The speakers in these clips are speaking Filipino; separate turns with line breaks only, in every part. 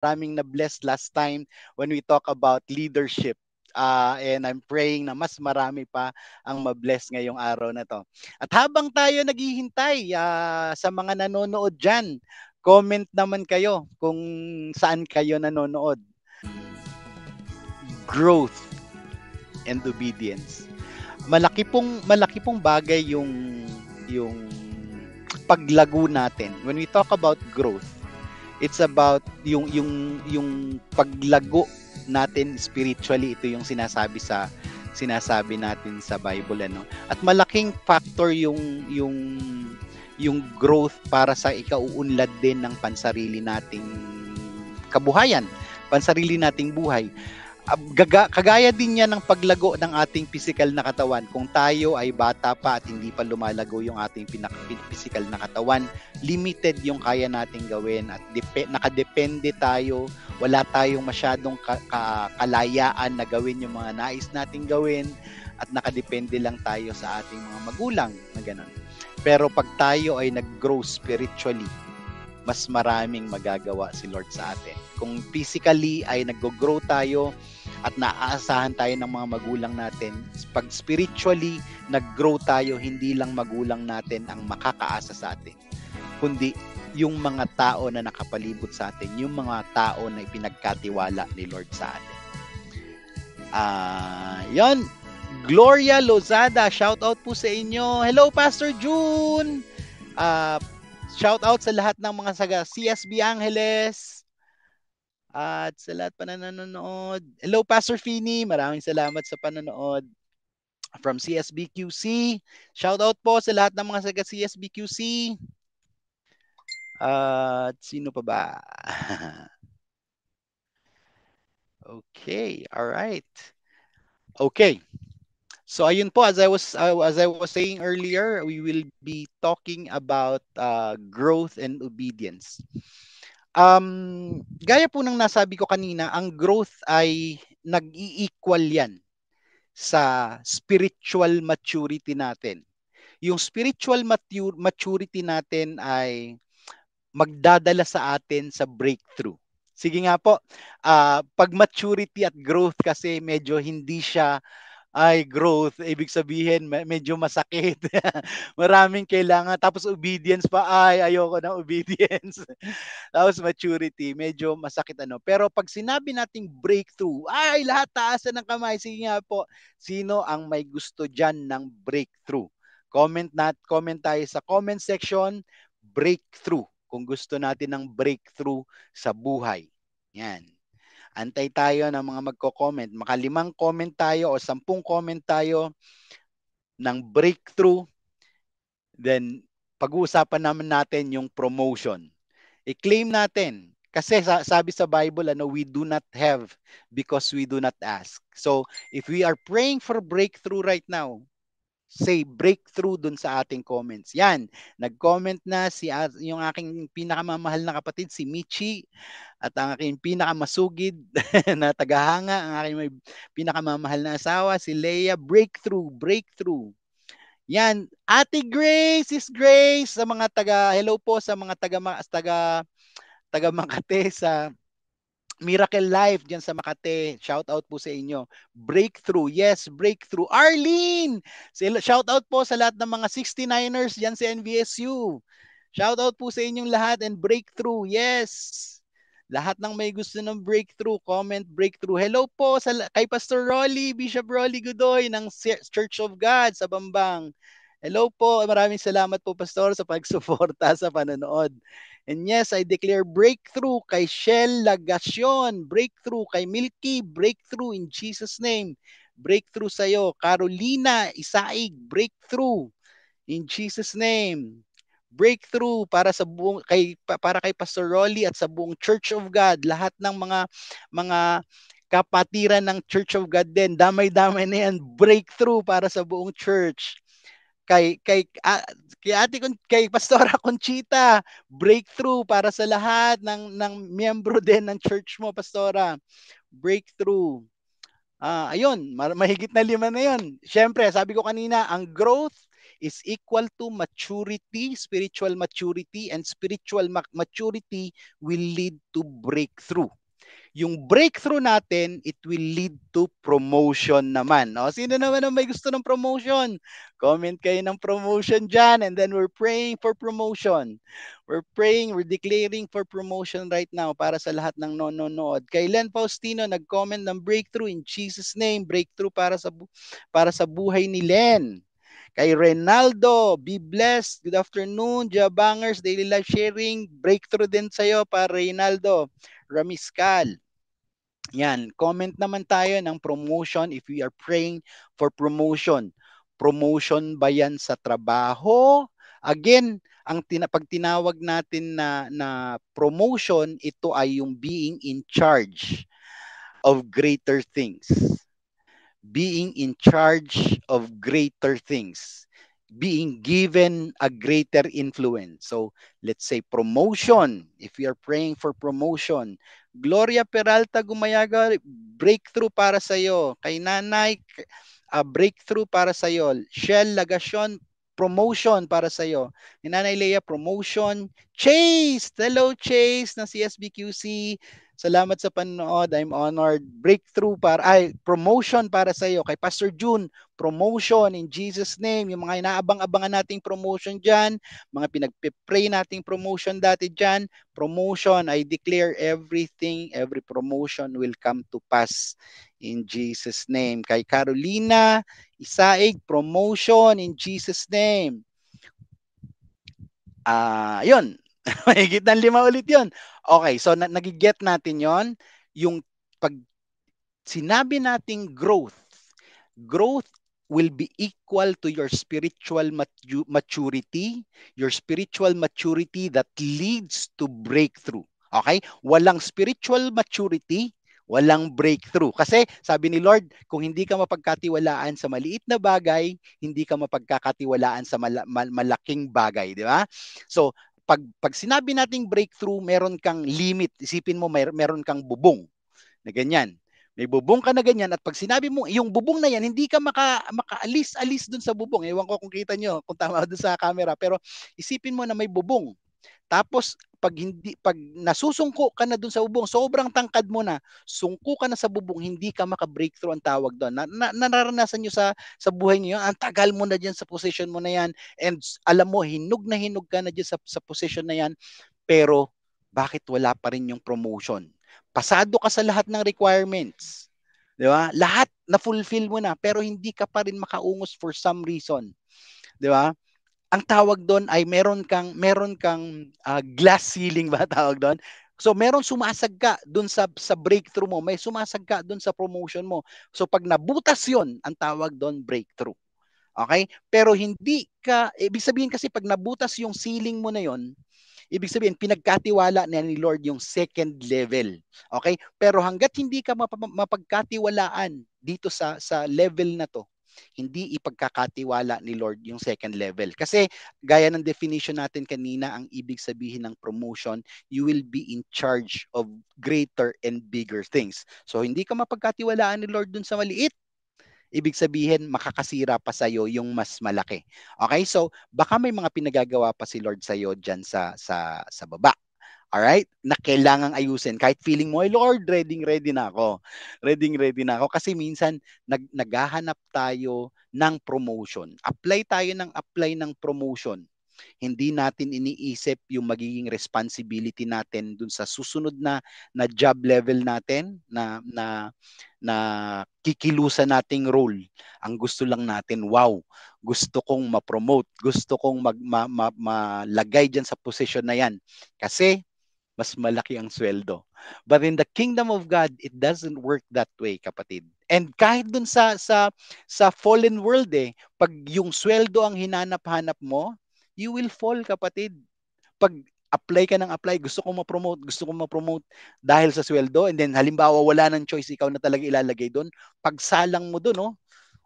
maraming na-bless last time when we talk about leadership. Uh, and I'm praying na mas marami pa ang mabless ngayong araw na to. At habang tayo naghihintay uh, sa mga nanonood dyan, comment naman kayo kung saan kayo nanonood. Growth and obedience. Malaki pong malaki pong bagay yung yung paglago natin. When we talk about growth, it's about yung yung yung paglago natin spiritually ito yung sinasabi sa sinasabi natin sa Bible ano at malaking factor yung yung yung growth para sa ikauunlad din ng pansarili nating kabuhayan pansarili nating buhay gaga, kagaya din niya ng paglago ng ating physical na katawan. Kung tayo ay bata pa at hindi pa lumalago yung ating pinak- physical na katawan, limited yung kaya nating gawin at dep- nakadepende tayo, wala tayong masyadong ka- ka- kalayaan na gawin yung mga nais nating gawin at nakadepende lang tayo sa ating mga magulang na ganun. Pero pag tayo ay nag-grow spiritually, mas maraming magagawa si Lord sa atin. Kung physically ay nag-grow tayo, at naaasahan tayo ng mga magulang natin. Pag spiritually, nag-grow tayo, hindi lang magulang natin ang makakaasa sa atin, kundi yung mga tao na nakapalibot sa atin, yung mga tao na ipinagkatiwala ni Lord sa atin. Ah, uh, yon. Gloria Lozada, shout out po sa inyo. Hello Pastor June. Uh, ah, shout out sa lahat ng mga saga CSB Angeles. At sa lahat pa na nanonood, hello Pastor Fini, maraming salamat sa panonood from CSBQC. Shout out po sa lahat ng mga saga CSBQC. At uh, sino pa ba? okay, all right. Okay. So ayun po as I was uh, as I was saying earlier, we will be talking about uh, growth and obedience. Um, gaya po ng nasabi ko kanina, ang growth ay nag-i-equal yan sa spiritual maturity natin. Yung spiritual mature, maturity natin ay magdadala sa atin sa breakthrough. Sige nga po, uh, pag maturity at growth kasi medyo hindi siya ay growth, ibig sabihin medyo masakit. Maraming kailangan. Tapos obedience pa, ay ayoko ng obedience. Tapos maturity, medyo masakit ano. Pero pag sinabi nating breakthrough, ay lahat taasan ng kamay. Sige nga po, sino ang may gusto dyan ng breakthrough? Comment nat comment tayo sa comment section breakthrough kung gusto natin ng breakthrough sa buhay. Yan. Antay tayo ng mga magko-comment. Makalimang comment tayo o sampung comment tayo ng breakthrough. Then, pag-uusapan naman natin yung promotion. I-claim natin. Kasi sabi sa Bible, ano, we do not have because we do not ask. So, if we are praying for breakthrough right now, say breakthrough dun sa ating comments. Yan, nag-comment na si yung aking pinakamamahal na kapatid si Michi at ang aking pinakamasugid na tagahanga, ang aking may pinakamamahal na asawa si Leia, breakthrough, breakthrough. Yan, Ate Grace is Grace sa mga taga hello po sa mga taga taga taga Makate sa Miracle Life diyan sa Makate. Shout out po sa inyo. Breakthrough. Yes, breakthrough. Arlene! Shout out po sa lahat ng mga 69ers diyan sa NVSU. Shout out po sa inyong lahat and breakthrough. Yes. Lahat ng may gusto ng breakthrough, comment breakthrough. Hello po sa kay Pastor Rolly, Bishop Rolly Godoy ng Church of God sa Bambang. Hello po, maraming salamat po Pastor sa pagsuporta sa panonood. And yes, I declare breakthrough kay Shell Lagacion, breakthrough kay Milky, breakthrough in Jesus' name. Breakthrough sa iyo, Carolina Isaig, breakthrough in Jesus' name. Breakthrough para sa buong kay para kay Pastor Rolly at sa buong Church of God, lahat ng mga mga kapatiran ng Church of God din. Damay-damay na yan. Breakthrough para sa buong church kay kay uh, kay Ate Con- kay Pastora Conchita, breakthrough para sa lahat ng ng miyembro din ng church mo, Pastora. Breakthrough. Ah, uh, ayun, mahigit na lima na 'yon. Syempre, sabi ko kanina, ang growth is equal to maturity, spiritual maturity and spiritual ma- maturity will lead to breakthrough. Yung breakthrough natin, it will lead to promotion naman. No? Sino naman ang may gusto ng promotion? Comment kayo ng promotion dyan and then we're praying for promotion. We're praying, we're declaring for promotion right now para sa lahat ng nononood. Kay Len Faustino, nag-comment ng breakthrough in Jesus' name. Breakthrough para sa, bu- para sa buhay ni Len. Kay Renaldo, be blessed. Good afternoon, Jabangers, Daily Life Sharing. Breakthrough din sa'yo para Reynaldo. Ramiscal. Yan, comment naman tayo ng promotion if we are praying for promotion. Promotion ba yan sa trabaho? Again, ang tina- pag tinawag natin na, na promotion, ito ay yung being in charge of greater things being in charge of greater things, being given a greater influence. So let's say promotion, if you are praying for promotion, Gloria Peralta Gumayaga, breakthrough para sa iyo. Kay Nanay, a breakthrough para sa iyo. Shell Lagacion, promotion para sa iyo. Ni Nanay Leia, promotion. Chase, hello Chase na CSBQC. Salamat sa panonood. I'm honored. Breakthrough para, ay, promotion para sa iyo. Kay Pastor June, promotion in Jesus' name. Yung mga inaabang-abangan nating promotion dyan, mga pinagpipray nating promotion dati dyan, promotion, I declare everything, every promotion will come to pass in Jesus' name. Kay Carolina, Isaig, promotion in Jesus' name. Ah, uh, 'yun. Mahigit ng lima ulit yon. Okay, so na- nagiget natin yon yung pag sinabi nating growth, growth will be equal to your spiritual mat- maturity, your spiritual maturity that leads to breakthrough. Okay? Walang spiritual maturity, walang breakthrough. Kasi sabi ni Lord, kung hindi ka mapagkatiwalaan sa maliit na bagay, hindi ka mapagkakatiwalaan sa mal- mal- malaking bagay, di ba? So, pag, pag sinabi nating breakthrough, meron kang limit. Isipin mo, mer- meron kang bubong na ganyan. May bubong ka na ganyan at pag sinabi mo, yung bubong na yan, hindi ka maka, makaalis-alis dun sa bubong. Ewan ko kung kita nyo, kung tama dun sa camera. Pero isipin mo na may bubong. Tapos pag hindi pag nasusungko ka na doon sa bubong, sobrang tangkad mo na, sungko ka na sa bubong, hindi ka maka-breakthrough ang tawag doon. Na, na, nararanasan niyo sa sa buhay niyo, ang tagal mo na diyan sa position mo na yan and alam mo hinug na hinug ka na diyan sa sa position na yan, pero bakit wala pa rin yung promotion? Pasado ka sa lahat ng requirements. 'Di ba? Lahat na fulfill mo na pero hindi ka pa rin makaungos for some reason. 'Di ba? ang tawag doon ay meron kang meron kang uh, glass ceiling ba tawag doon? So meron sumasagka doon sa sa breakthrough mo, may sumasagka doon sa promotion mo. So pag nabutas 'yon, ang tawag doon breakthrough. Okay? Pero hindi ka ibig sabihin kasi pag nabutas yung ceiling mo na 'yon, ibig sabihin pinagkatiwala na ni Lord yung second level. Okay? Pero hangga't hindi ka mapagkatiwalaan dito sa sa level na 'to, hindi ipagkakatiwala ni Lord yung second level. Kasi gaya ng definition natin kanina, ang ibig sabihin ng promotion, you will be in charge of greater and bigger things. So hindi ka mapagkatiwalaan ni Lord dun sa maliit, ibig sabihin makakasira pa sa iyo yung mas malaki. Okay? So, baka may mga pinagagawa pa si Lord sa iyo diyan sa sa sa baba all right, na kailangang ayusin. Kahit feeling mo, ay Lord, ready, ready na ako. Ready, ready na ako. Kasi minsan, nag, naghahanap tayo ng promotion. Apply tayo ng apply ng promotion. Hindi natin iniisip yung magiging responsibility natin dun sa susunod na na job level natin na na na kikilusa nating role. Ang gusto lang natin, wow, gusto kong ma-promote, gusto kong mag ma, ma, malagay diyan sa position na 'yan. Kasi mas malaki ang sweldo. But in the kingdom of God, it doesn't work that way, kapatid. And kahit dun sa sa sa fallen world eh, pag yung sweldo ang hinanap-hanap mo, you will fall, kapatid. Pag apply ka ng apply, gusto ko ma-promote, gusto ko ma-promote dahil sa sweldo and then halimbawa wala nang choice ikaw na talaga ilalagay doon, pagsalang mo doon, no? Oh,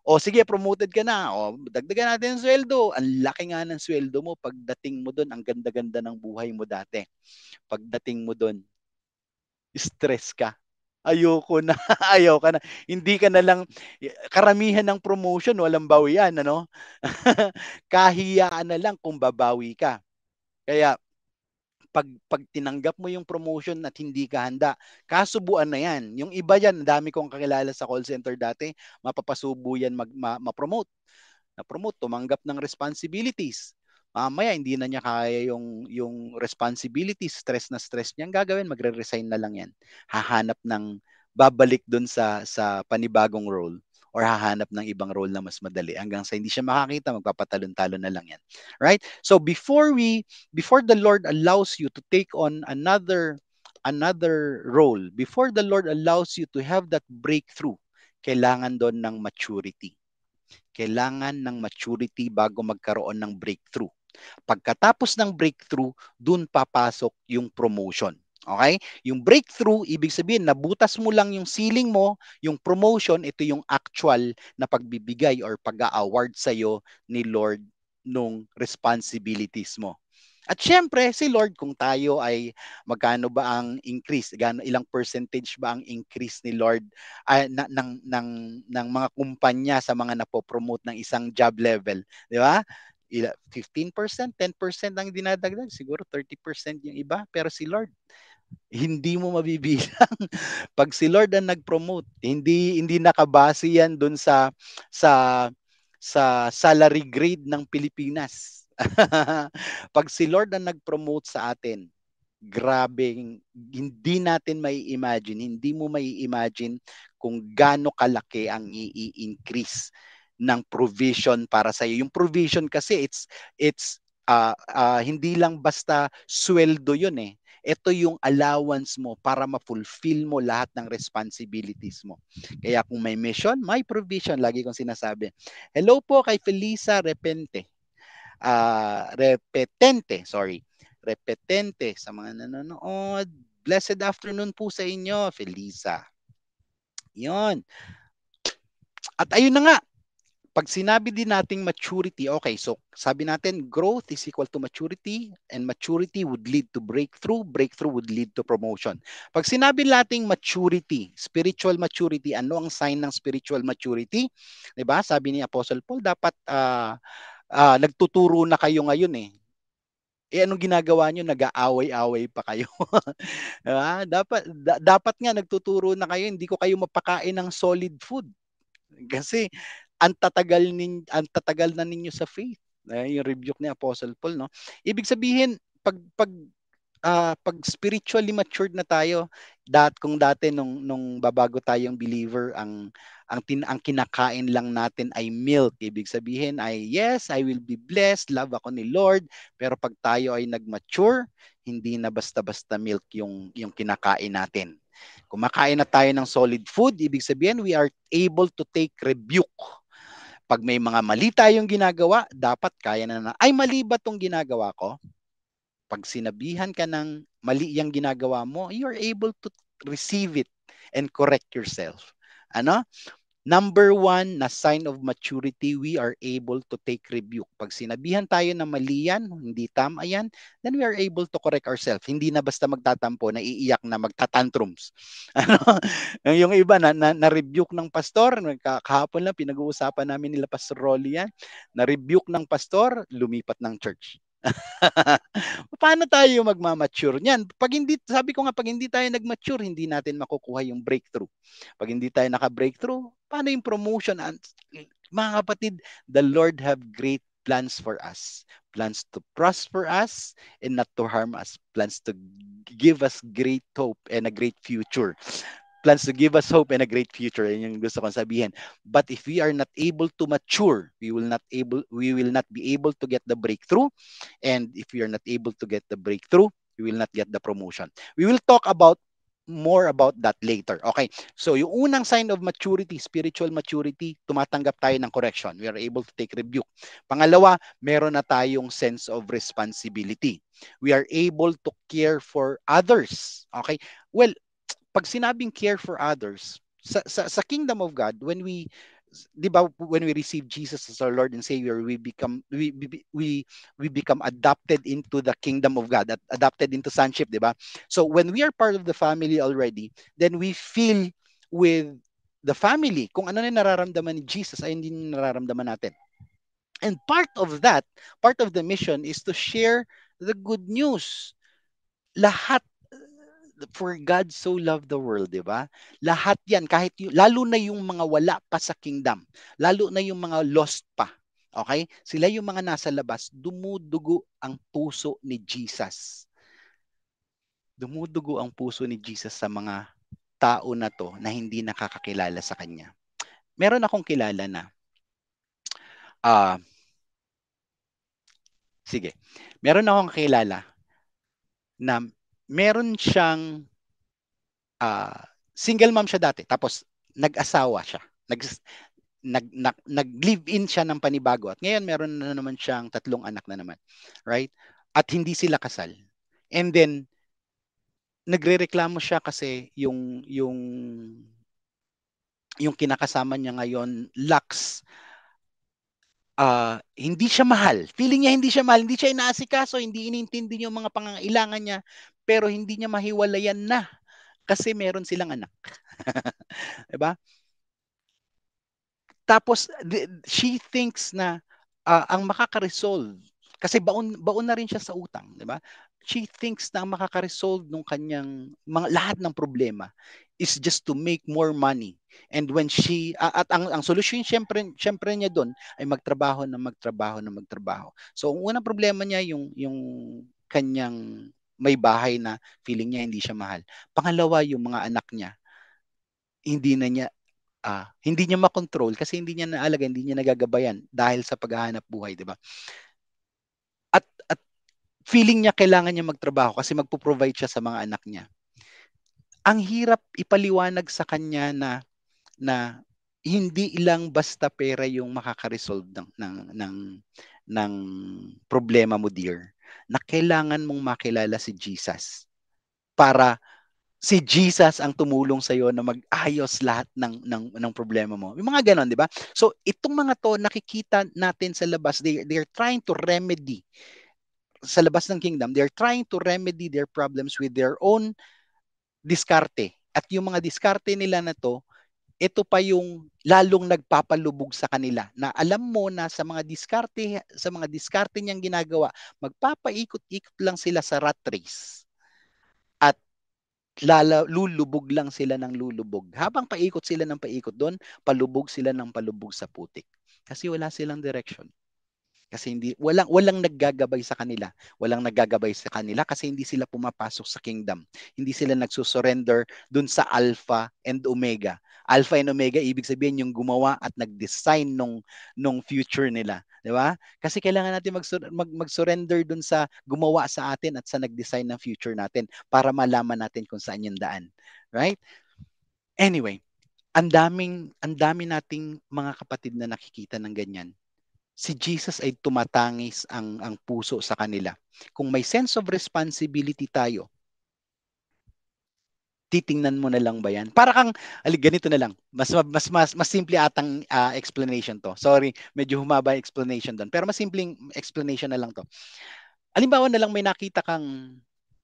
o sige, promoted ka na. O dagdagan natin ang sweldo. Ang laki nga ng sweldo mo pagdating mo doon, ang ganda-ganda ng buhay mo dati. Pagdating mo doon, stress ka. Ayoko na, ayaw ka na. Hindi ka na lang, karamihan ng promotion, walang bawian, ano? Kahiyaan na lang kung babawi ka. Kaya, pag, pag tinanggap mo yung promotion at hindi ka handa, kasubuan na yan. Yung iba yan, dami kong kakilala sa call center dati, mapapasubo yan mag, ma, ma-promote. Na-promote, tumanggap ng responsibilities. Mamaya, hindi na niya kaya yung, yung responsibilities, stress na stress niya. Ang gagawin, magre-resign na lang yan. Hahanap ng babalik dun sa, sa panibagong role or hahanap ng ibang role na mas madali hanggang sa hindi siya makakita magpapatalon-talon na lang yan right so before we before the Lord allows you to take on another another role before the Lord allows you to have that breakthrough kailangan doon ng maturity kailangan ng maturity bago magkaroon ng breakthrough Pagkatapos ng breakthrough, dun papasok yung promotion. Okay? Yung breakthrough, ibig sabihin, nabutas mo lang yung ceiling mo, yung promotion, ito yung actual na pagbibigay or pag-award sa'yo ni Lord nung responsibilities mo. At syempre, si Lord, kung tayo ay magkano ba ang increase, gano, ilang percentage ba ang increase ni Lord uh, na, ng, ng, ng mga kumpanya sa mga napopromote ng isang job level. Di ba? 15%, 10% ang dinadagdag, siguro 30% yung iba. Pero si Lord, hindi mo mabibilang pag si Lord ang nag-promote hindi hindi nakabase yan doon sa sa sa salary grade ng Pilipinas pag si Lord ang nag-promote sa atin grabe hindi natin may imagine hindi mo may imagine kung gaano kalaki ang i-increase ng provision para sa iyo yung provision kasi it's it's uh, uh, hindi lang basta sweldo yun eh ito yung allowance mo para ma-fulfill mo lahat ng responsibilities mo. Kaya kung may mission, may provision. Lagi kong sinasabi. Hello po kay Felisa Repente. Uh, repetente, sorry. Repetente sa mga nanonood. Blessed afternoon po sa inyo, Felisa. Yon. At ayun na nga, pag sinabi din nating maturity, okay, so sabi natin growth is equal to maturity and maturity would lead to breakthrough, breakthrough would lead to promotion. Pag sinabi nating maturity, spiritual maturity, ano ang sign ng spiritual maturity? 'Di ba? Sabi ni Apostle Paul, dapat uh, uh, nagtuturo na kayo ngayon eh. Eh anong ginagawa niyo? Nag-aaway-away pa kayo. diba? Dapat da- dapat nga nagtuturo na kayo, hindi ko kayo mapakain ng solid food. Kasi ang tatagal nin ang tatagal na ninyo sa faith. Eh, yung rebuke ni Apostle Paul, no? Ibig sabihin, pag pag uh, pag spiritually matured na tayo, dat kung dati nung nung babago tayong believer, ang ang tin, ang kinakain lang natin ay milk. Ibig sabihin ay yes, I will be blessed, love ako ni Lord, pero pag tayo ay nagmature, hindi na basta-basta milk yung yung kinakain natin. Kumakain na tayo ng solid food, ibig sabihin we are able to take rebuke pag may mga mali tayong ginagawa, dapat kaya na na, ay mali ba tong ginagawa ko? Pag sinabihan ka ng mali yung ginagawa mo, you're able to receive it and correct yourself. Ano? Number one, na sign of maturity, we are able to take rebuke. Pag sinabihan tayo na mali yan, hindi tama yan, then we are able to correct ourselves. Hindi na basta magtatampo, naiiyak na magtatantrums. Ano? Yung iba na, na, na rebuke ng pastor, kahapon lang pinag-uusapan namin nila Pastor Rolly yan, na rebuke ng pastor, lumipat ng church. Paano tayo magmamature niyan? Pag hindi, sabi ko nga, pag hindi tayo nagmature, hindi natin makukuha yung breakthrough. Pag hindi tayo naka-breakthrough, paano yung promotion? And, mga kapatid, the Lord have great plans for us. Plans to prosper us and not to harm us. Plans to give us great hope and a great future plans to give us hope and a great future. Yan yung gusto kong sabihin. But if we are not able to mature, we will not able we will not be able to get the breakthrough. And if we are not able to get the breakthrough, we will not get the promotion. We will talk about more about that later. Okay. So, yung unang sign of maturity, spiritual maturity, tumatanggap tayo ng correction. We are able to take rebuke. Pangalawa, meron na tayong sense of responsibility. We are able to care for others. Okay? Well, pag sinabing care for others, sa, sa, sa kingdom of God, when we, di ba, when we receive Jesus as our Lord and Savior, we become, we, we, we become adopted into the kingdom of God, adopted into sonship, di ba? So when we are part of the family already, then we feel with the family, kung ano na nararamdaman ni Jesus, ay hindi nararamdaman natin. And part of that, part of the mission is to share the good news. Lahat for God so loved the world, 'di ba? Lahat 'yan kahit yung, lalo na yung mga wala pa sa kingdom, lalo na yung mga lost pa. Okay? Sila yung mga nasa labas, dumudugo ang puso ni Jesus. Dumudugo ang puso ni Jesus sa mga tao na to na hindi nakakakilala sa kanya. Meron akong kilala na ah uh, Sige. Meron akong kilala na meron siyang uh, single mom siya dati tapos nag-asawa siya. Nag nag, nag nag-live-in siya ng panibago at ngayon meron na naman siyang tatlong anak na naman. Right? At hindi sila kasal. And then nagrereklamo siya kasi yung yung yung kinakasama niya ngayon lux uh, hindi siya mahal. Feeling niya hindi siya mahal, hindi siya inaasikaso, hindi inintindi yung mga pangangailangan niya pero hindi niya mahiwalayan na kasi meron silang anak. Diba? 'Di ba? Tapos she thinks na uh, ang makaka-resolve kasi baon baon na rin siya sa utang, 'di ba? She thinks na ang makaka-resolve ng kanyang mga, lahat ng problema is just to make more money. And when she uh, at ang ang solution syempre syempre niya doon ay magtrabaho na magtrabaho na magtrabaho. So ang unang problema niya yung yung kanyang may bahay na feeling niya hindi siya mahal. Pangalawa, yung mga anak niya, hindi na niya ah, hindi niya makontrol kasi hindi niya naalaga, hindi niya nagagabayan dahil sa paghahanap buhay, 'di ba? At at feeling niya kailangan niya magtrabaho kasi magpo-provide siya sa mga anak niya. Ang hirap ipaliwanag sa kanya na na hindi ilang basta pera yung makaka-resolve ng ng ng ng problema mo dear na kailangan mong makilala si Jesus para si Jesus ang tumulong sa iyo na mag-ayos lahat ng ng ng problema mo. Yung mga ganon, di ba? So itong mga to nakikita natin sa labas, they they're trying to remedy sa labas ng kingdom. They're trying to remedy their problems with their own diskarte. At yung mga diskarte nila na to ito pa yung lalong nagpapalubog sa kanila na alam mo na sa mga diskarte sa mga diskarte niyang ginagawa magpapaikot-ikot lang sila sa rat race at lala, lulubog lang sila ng lulubog habang paikot sila ng paikot doon palubog sila ng palubog sa putik kasi wala silang direction kasi hindi walang walang naggagabay sa kanila walang naggagabay sa kanila kasi hindi sila pumapasok sa kingdom hindi sila nagsusurrender dun sa alpha and omega alpha and omega ibig sabihin yung gumawa at nagdesign nung nung future nila di ba kasi kailangan natin mag mag-surrender dun sa gumawa sa atin at sa nagdesign ng future natin para malaman natin kung saan yung daan right anyway ang daming ang dami nating mga kapatid na nakikita ng ganyan si Jesus ay tumatangis ang, ang puso sa kanila. Kung may sense of responsibility tayo, titingnan mo na lang ba yan? Para kang, ali, ganito na lang. Mas, mas, mas, mas simple atang uh, explanation to. Sorry, medyo humaba yung explanation doon. Pero mas simpleng explanation na lang to. Alimbawa na lang may nakita kang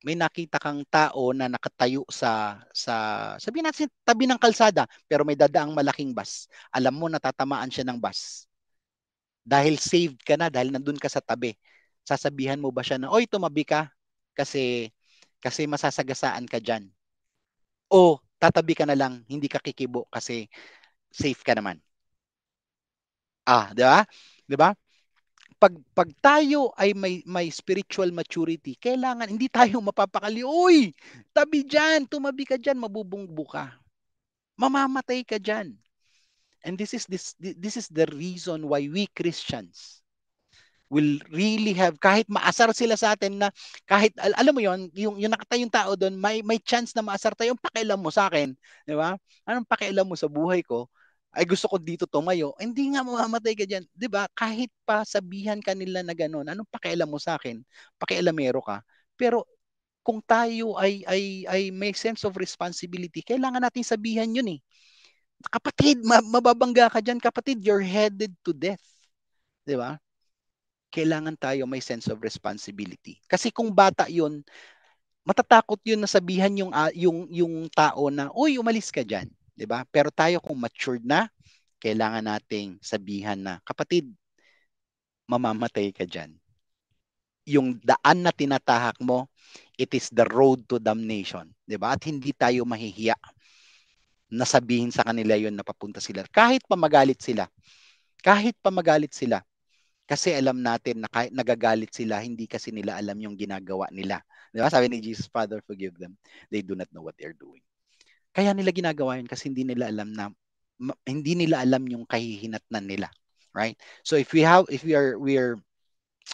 may nakita kang tao na nakatayo sa sa sabihin natin tabi ng kalsada pero may dadaang malaking bus. Alam mo natatamaan siya ng bus dahil saved ka na, dahil nandun ka sa tabi, sasabihan mo ba siya na, oy, tumabi ka kasi, kasi masasagasaan ka dyan. O tatabi ka na lang, hindi ka kikibo kasi safe ka naman. Ah, di ba? Di ba? Pag, pag tayo ay may, may spiritual maturity, kailangan, hindi tayo mapapakali, Uy, tabi dyan, tumabi ka dyan, mabubungbo ka. Mamamatay ka dyan. And this is this this is the reason why we Christians will really have kahit maasar sila sa atin na kahit al- alam mo yon yung yung nakatayong tao doon may may chance na maasar tayo ang pakialam mo sa akin di ba anong pakialam mo sa buhay ko ay gusto ko dito tumayo hindi nga mamamatay ka diyan di ba kahit pa sabihan kanila na ganoon anong pakialam mo sa akin pakialamero ka pero kung tayo ay ay ay may sense of responsibility kailangan natin sabihan yun eh kapatid, mababangga ka dyan, kapatid, you're headed to death. Di ba? Kailangan tayo may sense of responsibility. Kasi kung bata yun, matatakot yun na sabihan yung, ah, yung, yung tao na, uy, umalis ka dyan. Di ba? Pero tayo kung matured na, kailangan nating sabihan na, kapatid, mamamatay ka dyan. Yung daan na tinatahak mo, it is the road to damnation. Di ba? At hindi tayo mahihiya nasabihin sa kanila yon na papunta sila. Kahit pa magalit sila. Kahit pa magalit sila. Kasi alam natin na kahit nagagalit sila, hindi kasi nila alam yung ginagawa nila. Di ba? Sabi ni Jesus, Father, forgive them. They do not know what they're doing. Kaya nila ginagawa yun kasi hindi nila alam na hindi nila alam yung kahihinatnan nila. Right? So if we have if we are we are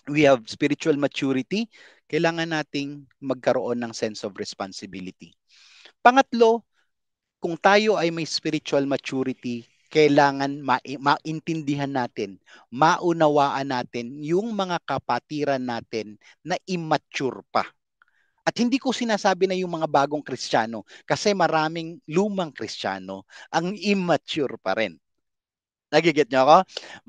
we have spiritual maturity, kailangan nating magkaroon ng sense of responsibility. Pangatlo, kung tayo ay may spiritual maturity, kailangan ma- maintindihan natin, maunawaan natin yung mga kapatiran natin na immature pa. At hindi ko sinasabi na yung mga bagong Kristiyano kasi maraming lumang Kristiyano ang immature pa rin. Nagigit niyo ako?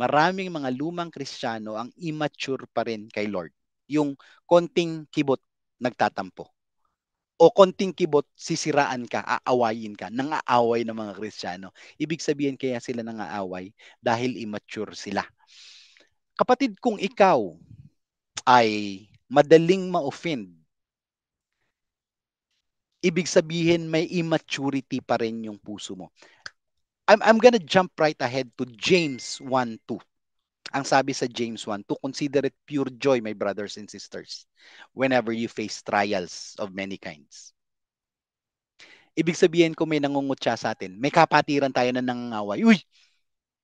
Maraming mga lumang Kristiyano ang immature pa rin kay Lord. Yung konting kibot nagtatampo o konting kibot, sisiraan ka, aawayin ka, nang aaway ng mga Kristiyano. Ibig sabihin kaya sila nang aaway dahil immature sila. Kapatid, kung ikaw ay madaling ma-offend, ibig sabihin may immaturity pa rin yung puso mo. I'm, I'm gonna jump right ahead to James 1.2 ang sabi sa James 1, to consider it pure joy, my brothers and sisters, whenever you face trials of many kinds. Ibig sabihin ko may nangungutya sa atin. May kapatiran tayo na nangangaway. Uy,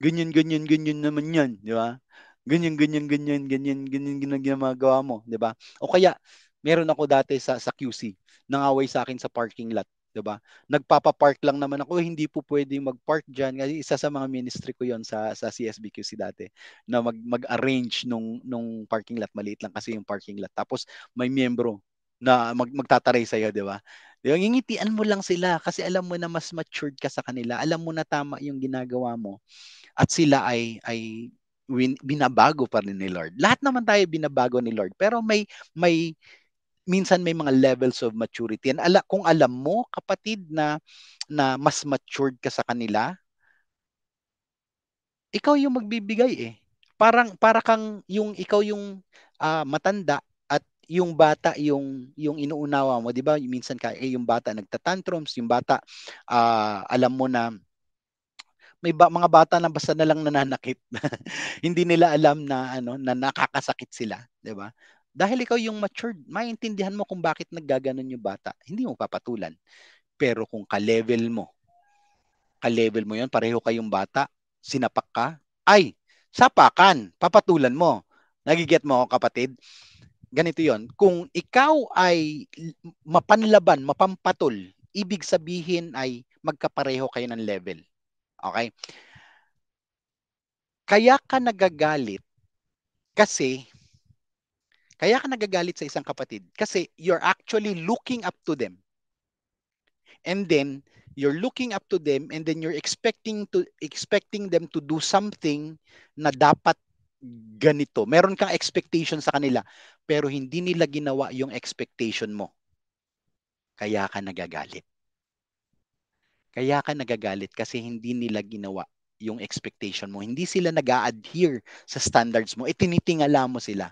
ganyan, ganyan, ganyan naman yan. Di ba? Ganyan, ganyan, ganyan, ganyan, ganyan, ganyan ginagawa mo. Di ba? O kaya, meron ako dati sa, sa QC, nangaway sa akin sa parking lot. 'di ba? Nagpapa-park lang naman ako, hindi po pwedeng mag-park diyan kasi isa sa mga ministry ko 'yon sa sa CSBQC dati na mag mag-arrange nung nung parking lot maliit lang kasi yung parking lot. Tapos may miyembro na mag, magtataray sa iyo, 'di ba? Yung ingitian mo lang sila kasi alam mo na mas matured ka sa kanila. Alam mo na tama yung ginagawa mo at sila ay ay win, binabago pa rin ni Lord. Lahat naman tayo binabago ni Lord, pero may may minsan may mga levels of maturity. And ala, kung alam mo, kapatid, na, na mas matured ka sa kanila, ikaw yung magbibigay eh. Parang para kang yung ikaw yung uh, matanda at yung bata yung yung inuunawa mo, 'di ba? Minsan ka eh, yung bata nagtatantrums, yung bata uh, alam mo na may ba, mga bata na basta na lang nananakit. Hindi nila alam na ano na nakakasakit sila, 'di ba? Dahil ikaw yung matured, maintindihan mo kung bakit naggaganon yung bata. Hindi mo papatulan. Pero kung ka-level mo, ka-level mo yon pareho kayong bata, sinapak ka, ay, sapakan, papatulan mo. Nagiget mo ako kapatid? Ganito yon Kung ikaw ay mapanlaban, mapampatol, ibig sabihin ay magkapareho kayo ng level. Okay? Kaya ka nagagalit kasi kaya ka nagagalit sa isang kapatid kasi you're actually looking up to them. And then you're looking up to them and then you're expecting to expecting them to do something na dapat ganito. Meron kang expectation sa kanila pero hindi nila ginawa yung expectation mo. Kaya ka nagagalit. Kaya ka nagagalit kasi hindi nila ginawa yung expectation mo. Hindi sila nag adhere sa standards mo. Itinitingala e, mo sila.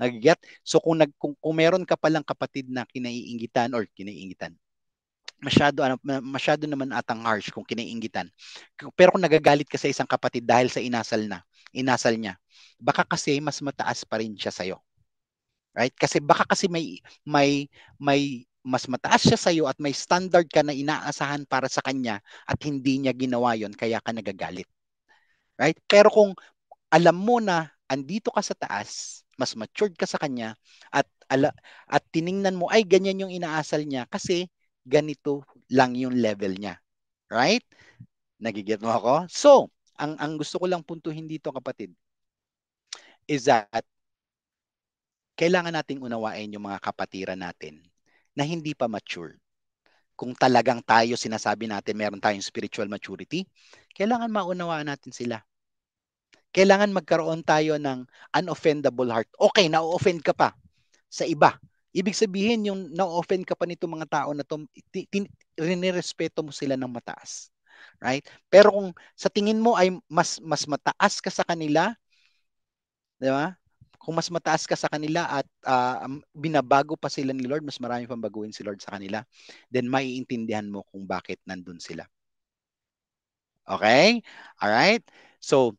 Nagiget? So kung, nag, kung, kung meron ka palang kapatid na kinaiingitan or kinaiingitan, masyado ano, masyado naman atang harsh kung kinaiingitan. Pero kung nagagalit ka sa isang kapatid dahil sa inasal na, inasal niya, baka kasi mas mataas pa rin siya sa iyo. Right? Kasi baka kasi may may may mas mataas siya sa iyo at may standard ka na inaasahan para sa kanya at hindi niya ginawa 'yon kaya ka nagagalit. Right? Pero kung alam mo na andito ka sa taas, mas matured ka sa kanya at ala, at tiningnan mo ay ganyan yung inaasal niya kasi ganito lang yung level niya. Right? Nagiget mo ako? So, ang ang gusto ko lang puntuhin dito kapatid is that kailangan nating unawain yung mga kapatiran natin na hindi pa mature. Kung talagang tayo sinasabi natin meron tayong spiritual maturity, kailangan maunawaan natin sila kailangan magkaroon tayo ng unoffendable heart. Okay, na-offend ka pa sa iba. Ibig sabihin, yung na-offend ka pa nito mga tao na to, rinirespeto mo sila ng mataas. Right? Pero kung sa tingin mo ay mas mas mataas ka sa kanila, 'di ba? kung mas mataas ka sa kanila at uh, binabago pa sila ni Lord, mas marami pang baguhin si Lord sa kanila, then maiintindihan mo kung bakit nandun sila. Okay? All right? So,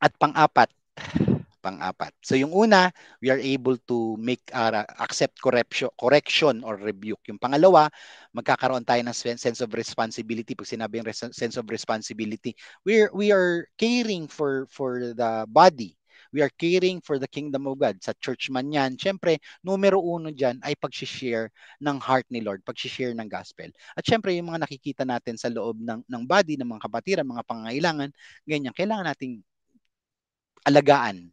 at pang-apat, pang-apat. So yung una, we are able to make uh, accept correction, correction or rebuke. Yung pangalawa, magkakaroon tayo ng sense of responsibility. Pag sinabing res- sense of responsibility, we are, we are caring for for the body. We are caring for the kingdom of God. Sa church man yan, syempre, numero uno dyan ay pag-share ng heart ni Lord, pag-share ng gospel. At syempre, yung mga nakikita natin sa loob ng, ng body, ng mga kapatiran, mga pangangailangan, ganyan, kailangan nating alagaan,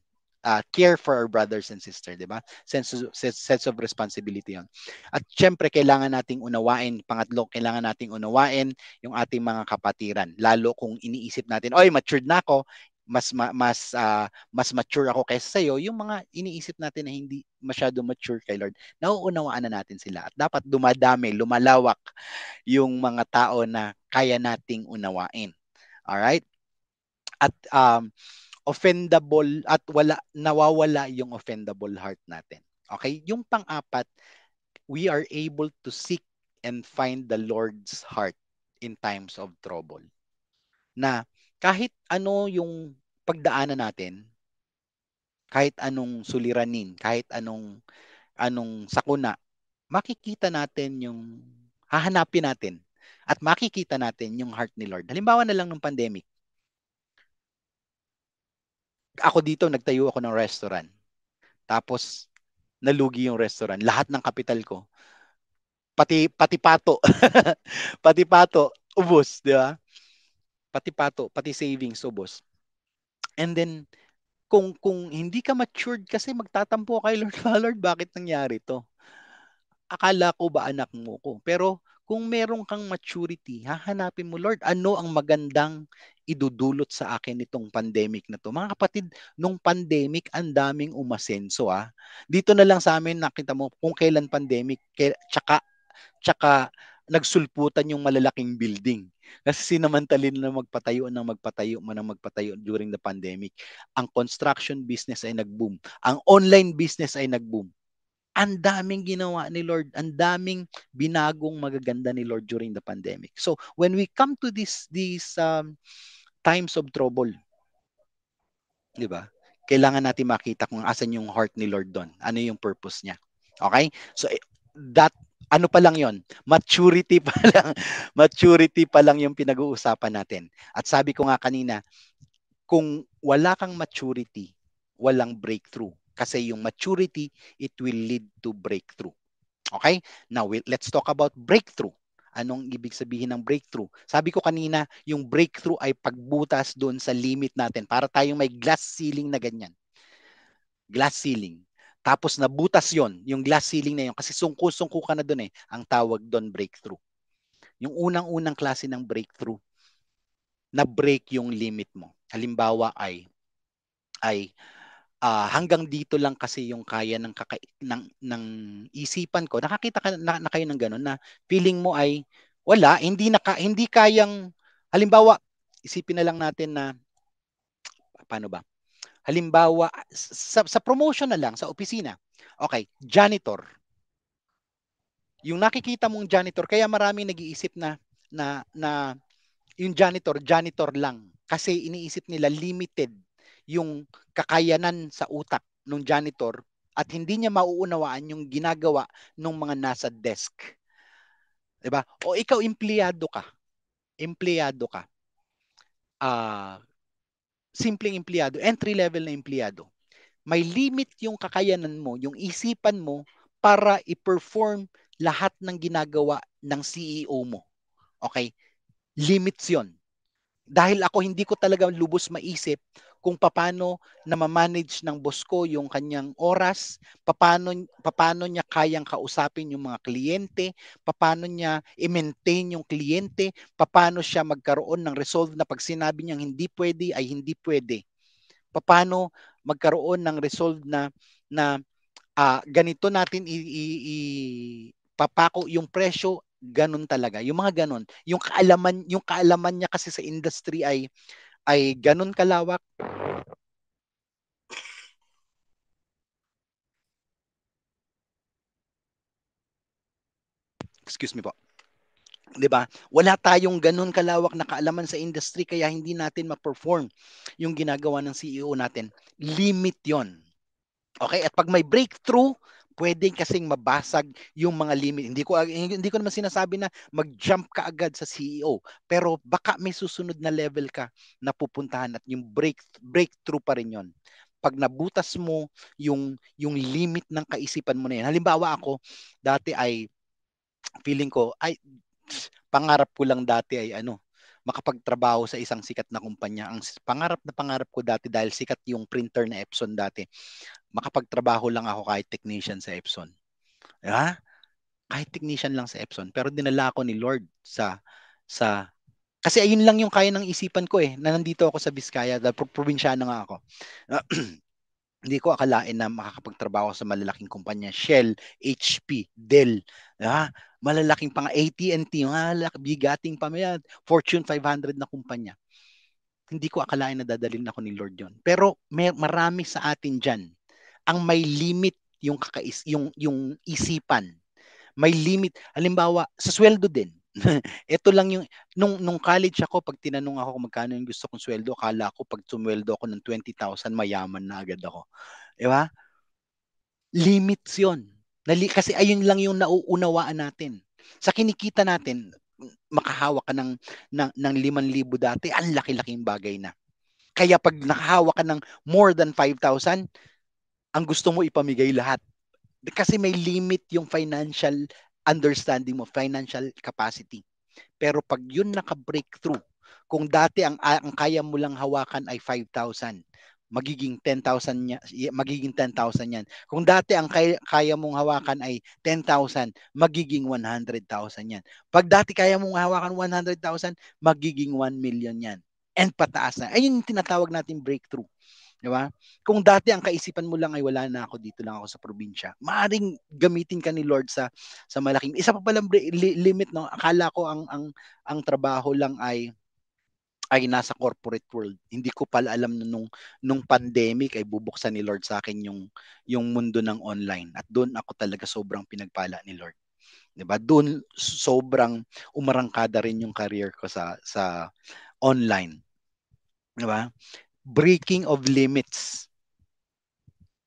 uh, care for our brothers and sisters, di ba? Sense, of, sense of responsibility yon. At syempre, kailangan nating unawain, pangatlo, kailangan nating unawain yung ating mga kapatiran. Lalo kung iniisip natin, oy, matured na ako, mas ma, mas uh, mas mature ako kaysa sa iyo yung mga iniisip natin na hindi masyado mature kay Lord nauunawaan na natin sila at dapat dumadami lumalawak yung mga tao na kaya nating unawain all right at um offendable at wala nawawala yung offendable heart natin. Okay? Yung pang-apat, we are able to seek and find the Lord's heart in times of trouble. Na kahit ano yung pagdaanan natin, kahit anong suliranin, kahit anong anong sakuna, makikita natin yung hahanapin natin at makikita natin yung heart ni Lord. Halimbawa na lang ng pandemic ako dito, nagtayo ako ng restaurant. Tapos, nalugi yung restaurant. Lahat ng kapital ko. Pati, pati pato. pati pato, ubos, di ba? Pati pato, pati savings, ubos. And then, kung kung hindi ka matured kasi magtatampo kay Lord, Lord, bakit nangyari to? Akala ko ba anak mo ko? Pero kung meron kang maturity, hahanapin mo, Lord, ano ang magandang idudulot sa akin nitong pandemic na to. Mga kapatid, nung pandemic, ang daming umasenso. Ah. Dito na lang sa amin, nakita mo, kung kailan pandemic, tsaka, tsaka nagsulputan yung malalaking building. Kasi sinamantalin na magpatayo ng magpatayo man ng magpatayo during the pandemic. Ang construction business ay nag-boom. Ang online business ay nag-boom. Ang daming ginawa ni Lord, ang daming binagong magaganda ni Lord during the pandemic. So when we come to this these um, times of trouble, 'di ba? Kailangan natin makita kung asan yung heart ni Lord doon. Ano yung purpose niya. Okay? So eh, that ano pa lang yon maturity pa lang maturity pa lang yung pinag-uusapan natin at sabi ko nga kanina kung wala kang maturity walang breakthrough kasi yung maturity, it will lead to breakthrough. Okay? Now, let's talk about breakthrough. Anong ibig sabihin ng breakthrough? Sabi ko kanina, yung breakthrough ay pagbutas doon sa limit natin para tayong may glass ceiling na ganyan. Glass ceiling. Tapos nabutas yon yung glass ceiling na yon kasi sungko-sungko ka na doon eh. Ang tawag doon breakthrough. Yung unang-unang klase ng breakthrough na break yung limit mo. Halimbawa ay ay uh, hanggang dito lang kasi yung kaya ng kaka- ng ng isipan ko. Nakakita ka na, na kayo ng ganun na feeling mo ay wala, hindi naka hindi kayang halimbawa isipin na lang natin na paano ba? Halimbawa sa, sa promotion na lang sa opisina. Okay, janitor. Yung nakikita mong janitor kaya marami nag-iisip na na na yung janitor janitor lang kasi iniisip nila limited yung kakayanan sa utak ng janitor at hindi niya mauunawaan yung ginagawa ng mga nasa desk. 'Di ba? O ikaw empleyado ka. Empleyado ka. Ah, uh, simpleng empleyado, entry level na empleyado. May limit yung kakayanan mo, yung isipan mo para i-perform lahat ng ginagawa ng CEO mo. Okay? Limits 'yon. Dahil ako hindi ko talaga lubos maisip kung paano na ma manage ng boss ko yung kanyang oras, paano, paano niya kayang kausapin yung mga kliyente, paano niya i-maintain yung kliyente, paano siya magkaroon ng resolve na pag sinabi niyang hindi pwede ay hindi pwede. Paano magkaroon ng resolve na na uh, ganito natin i, i, i papako yung presyo ganun talaga. Yung mga ganun, yung kaalaman, yung kaalaman niya kasi sa industry ay ay ganun kalawak. Excuse me po. 'di ba? Wala tayong ganun kalawak na kaalaman sa industry kaya hindi natin ma-perform yung ginagawa ng CEO natin. Limit 'yon. Okay? At pag may breakthrough, pwedeng kasing mabasag yung mga limit. Hindi ko hindi ko naman sinasabi na mag-jump ka agad sa CEO, pero baka may susunod na level ka na pupuntahan at yung break breakthrough pa rin yon. Pag nabutas mo yung yung limit ng kaisipan mo na yan. Halimbawa ako, dati ay feeling ko ay pangarap ko lang dati ay ano, makapagtrabaho sa isang sikat na kumpanya. Ang pangarap na pangarap ko dati dahil sikat yung printer na Epson dati, makapagtrabaho lang ako kahit technician sa Epson. Ha? Kahit technician lang sa Epson. Pero dinala ako ni Lord sa sa kasi ayun lang yung kaya ng isipan ko eh, na nandito ako sa Biskaya, dahil na nga ako. Hindi ko akalain na makakapagtrabaho sa malalaking kumpanya, Shell, HP, Dell, ha? malalaking pang AT&T, malalaking bigating pamilya, Fortune 500 na kumpanya. Hindi ko akalain na dadalhin ako ni Lord yon. Pero may, marami sa atin diyan ang may limit yung kakais yung yung isipan. May limit. Halimbawa, sa sweldo din. Ito lang yung nung nung college ako pag tinanong ako kung magkano yung gusto kong sweldo, akala ko pag sumweldo ako ng 20,000 mayaman na agad ako. Di ba? Limits 'yon Nali, kasi ayun lang yung nauunawaan natin. Sa kinikita natin, makahawak ka ng, ng, ng 5,000 dati, ang laki-laking bagay na. Kaya pag nakahawak ka ng more than 5,000, ang gusto mo ipamigay lahat. Kasi may limit yung financial understanding mo, financial capacity. Pero pag yun naka-breakthrough, kung dati ang, ang kaya mo lang hawakan ay 5,000, magiging 10,000 magiging 10,000 yan. Kung dati ang kaya, kaya mong hawakan ay 10,000, magiging 100,000 yan. Pag dati kaya mong hawakan 100,000, magiging 1 million yan. And pataas na. Ayun yung tinatawag natin breakthrough. Di ba? Kung dati ang kaisipan mo lang ay wala na ako dito lang ako sa probinsya. Maaring gamitin ka ni Lord sa sa malaking. Isa pa pala limit no. Akala ko ang ang ang trabaho lang ay ay nasa corporate world. Hindi ko pala alam nung nung pandemic ay bubuksan ni Lord sa akin yung yung mundo ng online at doon ako talaga sobrang pinagpala ni Lord. 'Di ba? Doon sobrang umarangkada rin yung career ko sa sa online. 'Di ba? Breaking of limits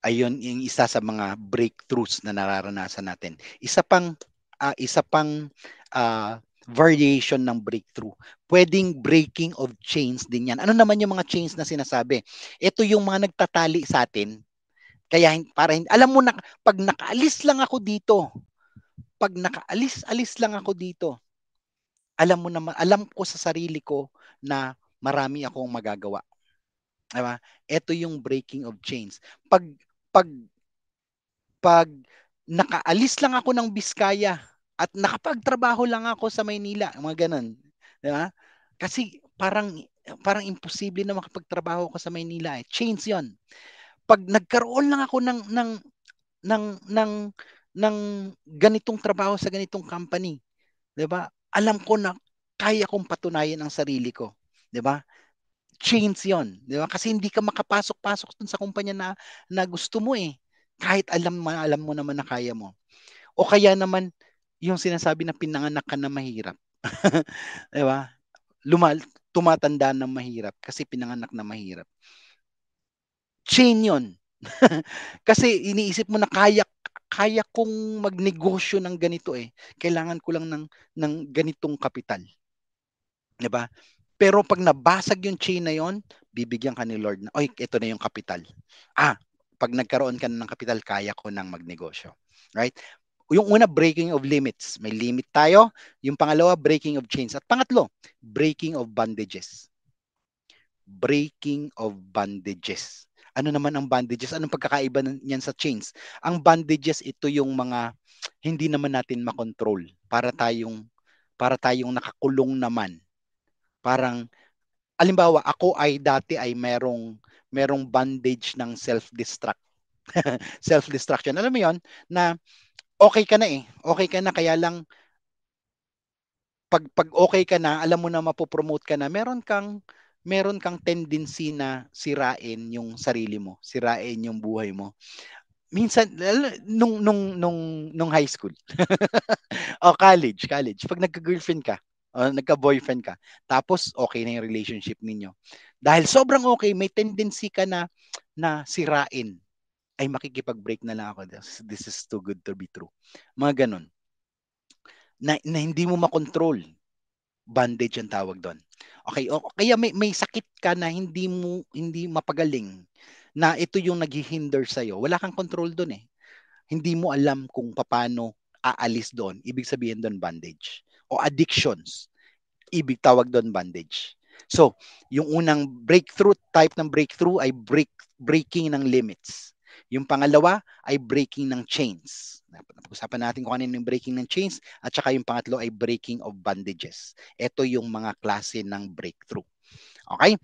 ayun yung isa sa mga breakthroughs na nararanasan natin. Isa pang uh, isa pang uh, variation ng breakthrough. Pwedeng breaking of chains din yan. Ano naman yung mga chains na sinasabi? Ito yung mga nagtatali sa atin. Kaya para alam mo na pag nakaalis lang ako dito, pag nakaalis-alis lang ako dito, alam mo naman, alam ko sa sarili ko na marami akong magagawa. Diba? Ito yung breaking of chains. Pag pag pag nakaalis lang ako ng Biskaya, at nakapagtrabaho lang ako sa Maynila, mga ganun. Di ba? Kasi parang parang imposible na makapagtrabaho ako sa Maynila eh. Chains 'yon. Pag nagkaroon lang ako ng ng ng ng ng ganitong trabaho sa ganitong company, 'di ba? Alam ko na kaya kong patunayan ang sarili ko, 'di ba? Chains 'yon, 'di ba? Kasi hindi ka makapasok-pasok dun sa kumpanya na na gusto mo eh. Kahit alam mo alam mo naman na kaya mo. O kaya naman yung sinasabi na pinanganak ka na mahirap. 'Di ba? Lumal tumatanda na mahirap kasi pinanganak na mahirap. Chain 'yon. kasi iniisip mo na kaya kaya kong magnegosyo ng ganito eh. Kailangan ko lang ng ng ganitong kapital. 'Di ba? Pero pag nabasag yung chain na 'yon, bibigyan ka ni Lord na, "Oy, ito na yung kapital." Ah, pag nagkaroon ka na ng kapital, kaya ko nang magnegosyo. Right? yung una, breaking of limits. May limit tayo. Yung pangalawa, breaking of chains. At pangatlo, breaking of bandages. Breaking of bandages. Ano naman ang bandages? Anong pagkakaiba niyan sa chains? Ang bandages, ito yung mga hindi naman natin makontrol para tayong para tayong nakakulong naman. Parang alimbawa ako ay dati ay merong merong bandage ng self-destruct. self-destruction. Alam mo 'yon na okay ka na eh. Okay ka na kaya lang pag pag okay ka na, alam mo na mapopromote ka na, meron kang meron kang tendency na sirain yung sarili mo, sirain yung buhay mo. Minsan nung nung nung nung high school o oh, college, college, pag nagka-girlfriend ka, o oh, nagka-boyfriend ka, tapos okay na yung relationship ninyo. Dahil sobrang okay, may tendency ka na na sirain ay makikipag-break na lang ako. This is too good to be true. Mga ganun. Na, na hindi mo makontrol. Bandage ang tawag doon. Okay, o kaya may may sakit ka na hindi mo hindi mapagaling na ito yung naghihinder sa iyo. Wala kang control doon eh. Hindi mo alam kung paano aalis doon. Ibig sabihin doon bandage o addictions. Ibig tawag doon bandage. So, yung unang breakthrough type ng breakthrough ay break breaking ng limits. Yung pangalawa ay breaking ng chains. Napag-usapan natin kung ano yung breaking ng chains at saka yung pangatlo ay breaking of bandages. Ito yung mga klase ng breakthrough. Okay?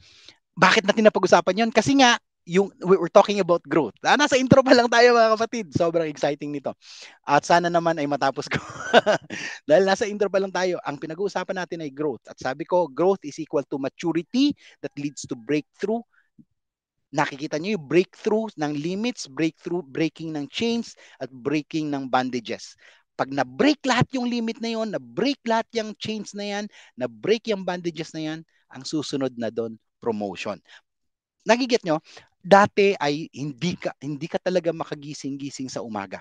Bakit natin napag-usapan yon? Kasi nga, yung we're talking about growth. Ah, nasa intro pa lang tayo mga kapatid. Sobrang exciting nito. At sana naman ay matapos ko. Dahil nasa intro pa lang tayo, ang pinag-uusapan natin ay growth. At sabi ko, growth is equal to maturity that leads to breakthrough Nakikita niyo yung breakthrough ng limits, breakthrough, breaking ng chains, at breaking ng bandages. Pag na-break lahat yung limit na yon, na-break lahat yung chains na yan, na-break yung bandages na yan, ang susunod na doon, promotion. Nagigit nyo, dati ay hindi ka, hindi ka talaga makagising-gising sa umaga.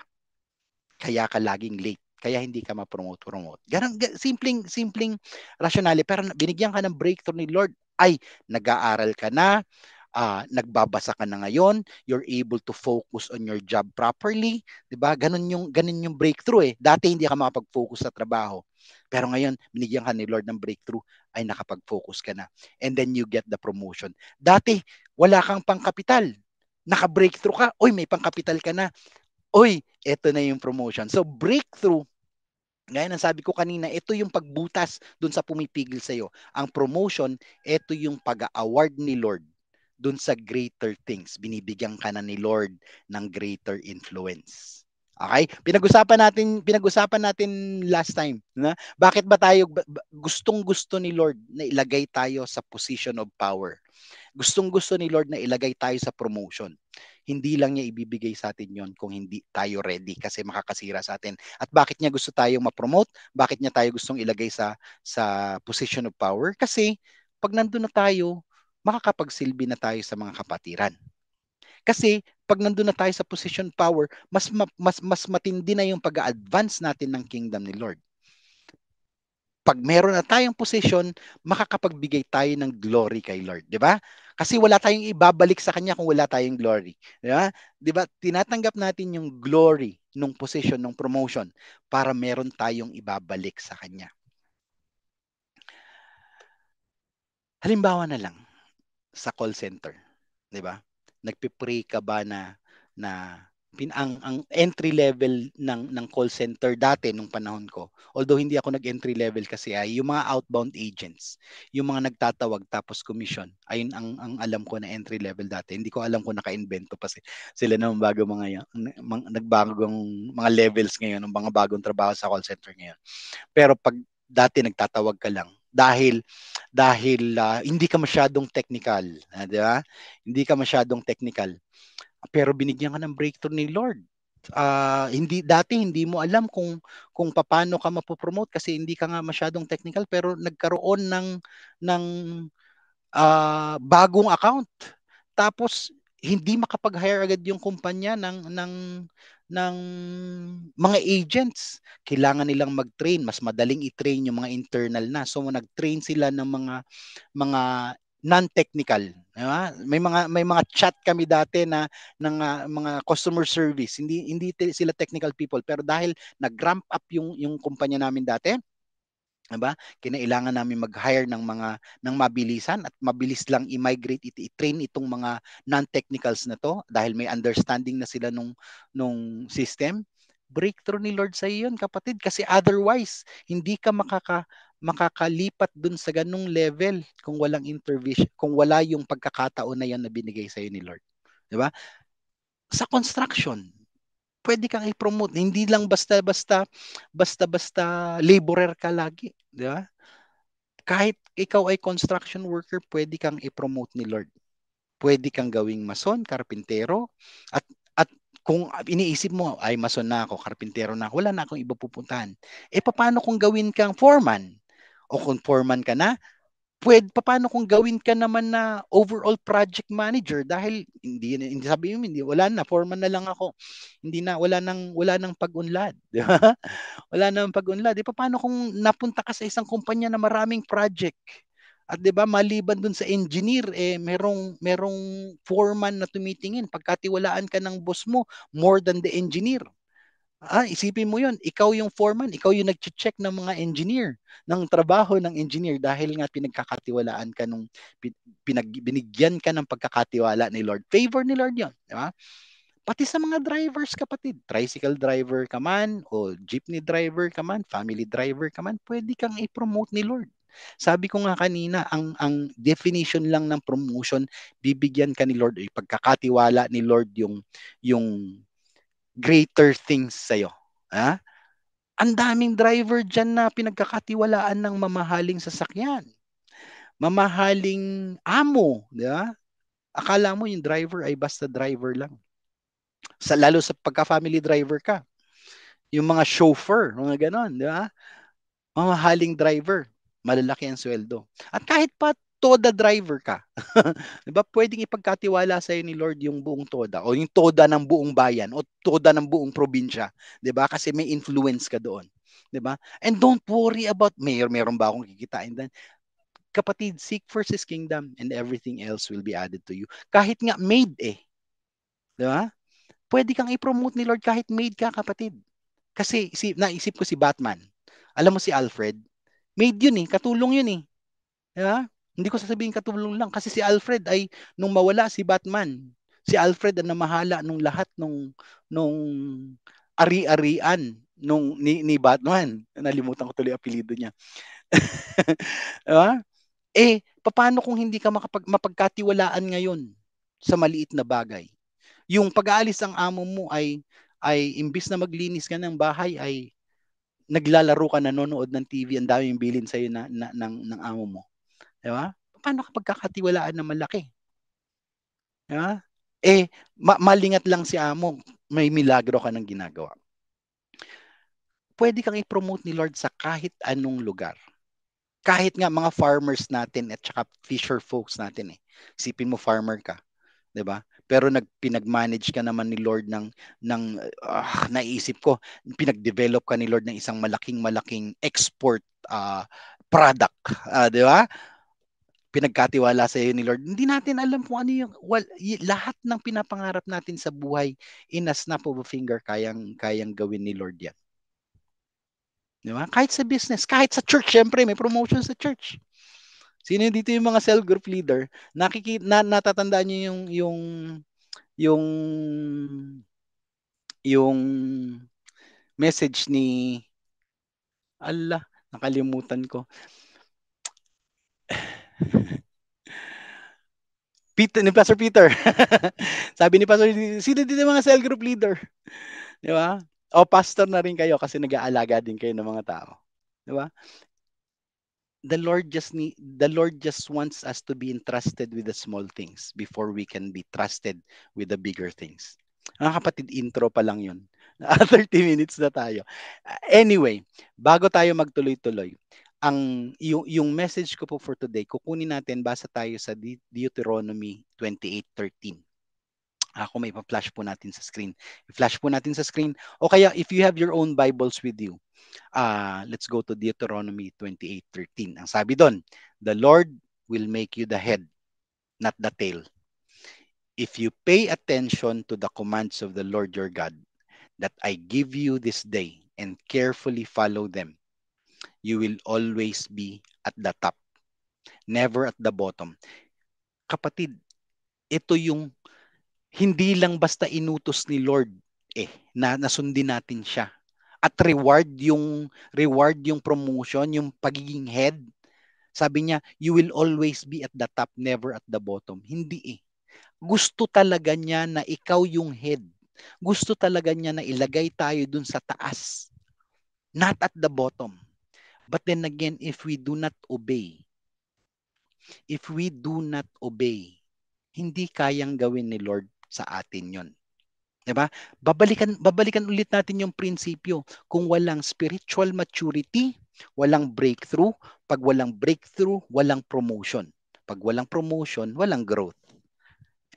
Kaya ka laging late kaya hindi ka ma-promote promote. Ganang, simpleng simpleng rationale pero binigyan ka ng breakthrough ni Lord ay nag-aaral ka na uh, nagbabasa ka na ngayon, you're able to focus on your job properly, 'di ba? Ganun yung ganun yung breakthrough eh. Dati hindi ka makapag-focus sa trabaho. Pero ngayon, binigyan ka ni Lord ng breakthrough, ay nakapag-focus ka na. And then you get the promotion. Dati, wala kang pangkapital. Naka-breakthrough ka, oy, may pangkapital ka na. Oy, eto na yung promotion. So breakthrough ngayon ang sabi ko kanina, ito yung pagbutas dun sa pumipigil sa'yo. Ang promotion, ito yung pag-award ni Lord dun sa greater things. Binibigyan ka na ni Lord ng greater influence. Okay? Pinag-usapan natin pinag-usapan natin last time, na bakit ba tayo gustong-gusto ni Lord na ilagay tayo sa position of power. Gustong-gusto ni Lord na ilagay tayo sa promotion. Hindi lang niya ibibigay sa atin 'yon kung hindi tayo ready kasi makakasira sa atin. At bakit niya gusto tayong ma-promote? Bakit niya tayo gustong ilagay sa sa position of power? Kasi pag nandoon na tayo, makakapagsilbi na tayo sa mga kapatiran. Kasi pag nandun na tayo sa position power, mas mas mas matindi na yung pag-advance natin ng kingdom ni Lord. Pag meron na tayong position, makakapagbigay tayo ng glory kay Lord, 'di ba? Kasi wala tayong ibabalik sa kanya kung wala tayong glory, 'di ba? 'Di ba? Tinatanggap natin yung glory ng position, ng promotion para meron tayong ibabalik sa kanya. Halimbawa na lang, sa call center, 'di ba? Nagpe-pre ka ba na na pin ang, ang entry level ng ng call center dati nung panahon ko. Although hindi ako nag-entry level kasi ay yung mga outbound agents, yung mga nagtatawag tapos commission. Ayun ang ang alam ko na entry level dati. Hindi ko alam kung naka-invento pa sila na bago mga, mga nagbagong mga levels ngayon, ng mga bagong trabaho sa call center ngayon. Pero pag dati nagtatawag ka lang, dahil dahil uh, hindi ka masyadong technical, uh, di ba? Hindi ka masyadong technical. Pero binigyan ka ng breakthrough ni Lord. Uh, hindi dati hindi mo alam kung kung paano ka mapopromote kasi hindi ka nga masyadong technical pero nagkaroon ng ng uh, bagong account. Tapos hindi makapag-hire agad yung kumpanya ng ng ng mga agents. Kailangan nilang mag-train. Mas madaling i-train yung mga internal na. So nag-train sila ng mga mga non-technical. Diba? May mga may mga chat kami dati na ng uh, mga customer service. Hindi hindi sila technical people pero dahil nag-ramp up yung yung kumpanya namin dati, Diba? Kinailangan namin mag-hire ng mga ng mabilisan at mabilis lang i-migrate i train itong mga non-technicals na to dahil may understanding na sila nung nung system. Breakthrough ni Lord sa iyo kapatid kasi otherwise hindi ka makaka makakalipat dun sa ganung level kung walang intervention kung wala yung pagkakataon na yan na binigay sa iyo ni Lord. 'Di ba? Sa construction, pwede kang i-promote. Hindi lang basta-basta basta-basta laborer ka lagi, di ba? Kahit ikaw ay construction worker, pwede kang i-promote ni Lord. Pwede kang gawing mason, karpintero, at at kung iniisip mo, ay mason na ako, karpintero na ako, wala na akong iba pupuntahan. Eh paano kung gawin kang foreman? O kung foreman ka na, pwede, paano kung gawin ka naman na overall project manager dahil hindi hindi sabi mo hindi wala na foreman na lang ako hindi na wala nang wala nang pag-unlad di ba wala nang pag-unlad di eh, paano kung napunta ka sa isang kumpanya na maraming project at 'di ba maliban dun sa engineer eh merong merong foreman na tumitingin pagkatiwalaan ka ng boss mo more than the engineer Ah, isipin mo 'yon. ikaw yung foreman, ikaw yung nag-check ng mga engineer, ng trabaho ng engineer dahil nga pinagkakatiwalaan ka nung pinag, binigyan ka ng pagkakatiwala ni Lord. Favor ni Lord yon, di ba? Pati sa mga drivers kapatid, tricycle driver ka man o jeepney driver ka man, family driver ka man, pwede kang i-promote ni Lord. Sabi ko nga kanina, ang ang definition lang ng promotion, bibigyan ka ni Lord, ipagkakatiwala eh, ni Lord yung yung greater things sa'yo. Ha? Ang daming driver dyan na pinagkakatiwalaan ng mamahaling sasakyan. Mamahaling amo. Di ba? Akala mo yung driver ay basta driver lang. Sa, lalo sa pagka-family driver ka. Yung mga chauffeur, mga ganon. Di ba? Mamahaling driver. Malalaki ang sweldo. At kahit pa toda driver ka, 'di ba? Pwedeng ipagkatiwala sa ni Lord yung buong toda o yung toda ng buong bayan o toda ng buong probinsya, 'di ba? Kasi may influence ka doon, 'di ba? And don't worry about mayor, meron ba akong kikitain dan? Kapatid, seek first his kingdom and everything else will be added to you. Kahit nga maid eh. 'Di ba? Pwede kang i-promote ni Lord kahit maid ka, kapatid. Kasi si, naisip ko si Batman. Alam mo si Alfred, maid yun eh, katulong yun eh. Di ba? Hindi ko sasabihin katulong lang kasi si Alfred ay nung mawala si Batman, si Alfred ang namahala nung lahat nung nung ari-arian nung ni, ni Batman. Nalimutan ko tuloy apelyido niya. diba? eh paano kung hindi ka makapag, mapagkatiwalaan ngayon sa maliit na bagay? Yung pag-aalis ang amo mo ay ay imbis na maglinis ka ng bahay ay naglalaro ka nanonood ng TV, ang daming bilin sa'yo na, na, ng, ng amo mo. Di ba? Paano kapag kakatiwalaan ng malaki? Di ba? Eh, ma- malingat lang si amo, may milagro ka ng ginagawa. Pwede kang i-promote ni Lord sa kahit anong lugar. Kahit nga mga farmers natin at saka fisher folks natin eh. Sipin mo farmer ka, 'di ba? Pero nagpinag-manage ka naman ni Lord ng ng uh, naisip ko, pinag-develop ka ni Lord ng isang malaking-malaking export uh, product, uh, 'di ba? pinagkatiwala sa iyo ni Lord. Hindi natin alam kung ano yung well, lahat ng pinapangarap natin sa buhay in a snap of a finger kayang kayang gawin ni Lord 'yan. Di ba? Kahit sa business, kahit sa church, syempre may promotion sa church. Sino dito yung mga cell group leader? Nakikita na, natatandaan niyo yung yung yung yung message ni Allah, nakalimutan ko. Peter, ni Pastor Peter. Sabi ni Pastor, sino din mga cell group leader? Di ba? O pastor na rin kayo kasi nag-aalaga din kayo ng mga tao. Di ba? The Lord just need, the Lord just wants us to be entrusted with the small things before we can be trusted with the bigger things. Mga kapatid, intro pa lang yun. 30 minutes na tayo. Anyway, bago tayo magtuloy-tuloy, ang yung, yung message ko po for today, kukunin natin basa tayo sa Deuteronomy 28:13. Ako may pa-flash po natin sa screen. I-flash po natin sa screen. O kaya if you have your own Bibles with you, uh, let's go to Deuteronomy 28:13. Ang sabi doon, "The Lord will make you the head, not the tail. If you pay attention to the commands of the Lord your God that I give you this day and carefully follow them, you will always be at the top. Never at the bottom. Kapatid, ito yung hindi lang basta inutos ni Lord eh na nasundin natin siya. At reward yung reward yung promotion, yung pagiging head. Sabi niya, you will always be at the top, never at the bottom. Hindi eh. Gusto talaga niya na ikaw yung head. Gusto talaga niya na ilagay tayo dun sa taas. Not at the bottom. But then again, if we do not obey, if we do not obey, hindi kayang gawin ni Lord sa atin yon. 'Di ba? Babalikan babalikan ulit natin yung prinsipyo. Kung walang spiritual maturity, walang breakthrough. Pag walang breakthrough, walang promotion. Pag walang promotion, walang growth.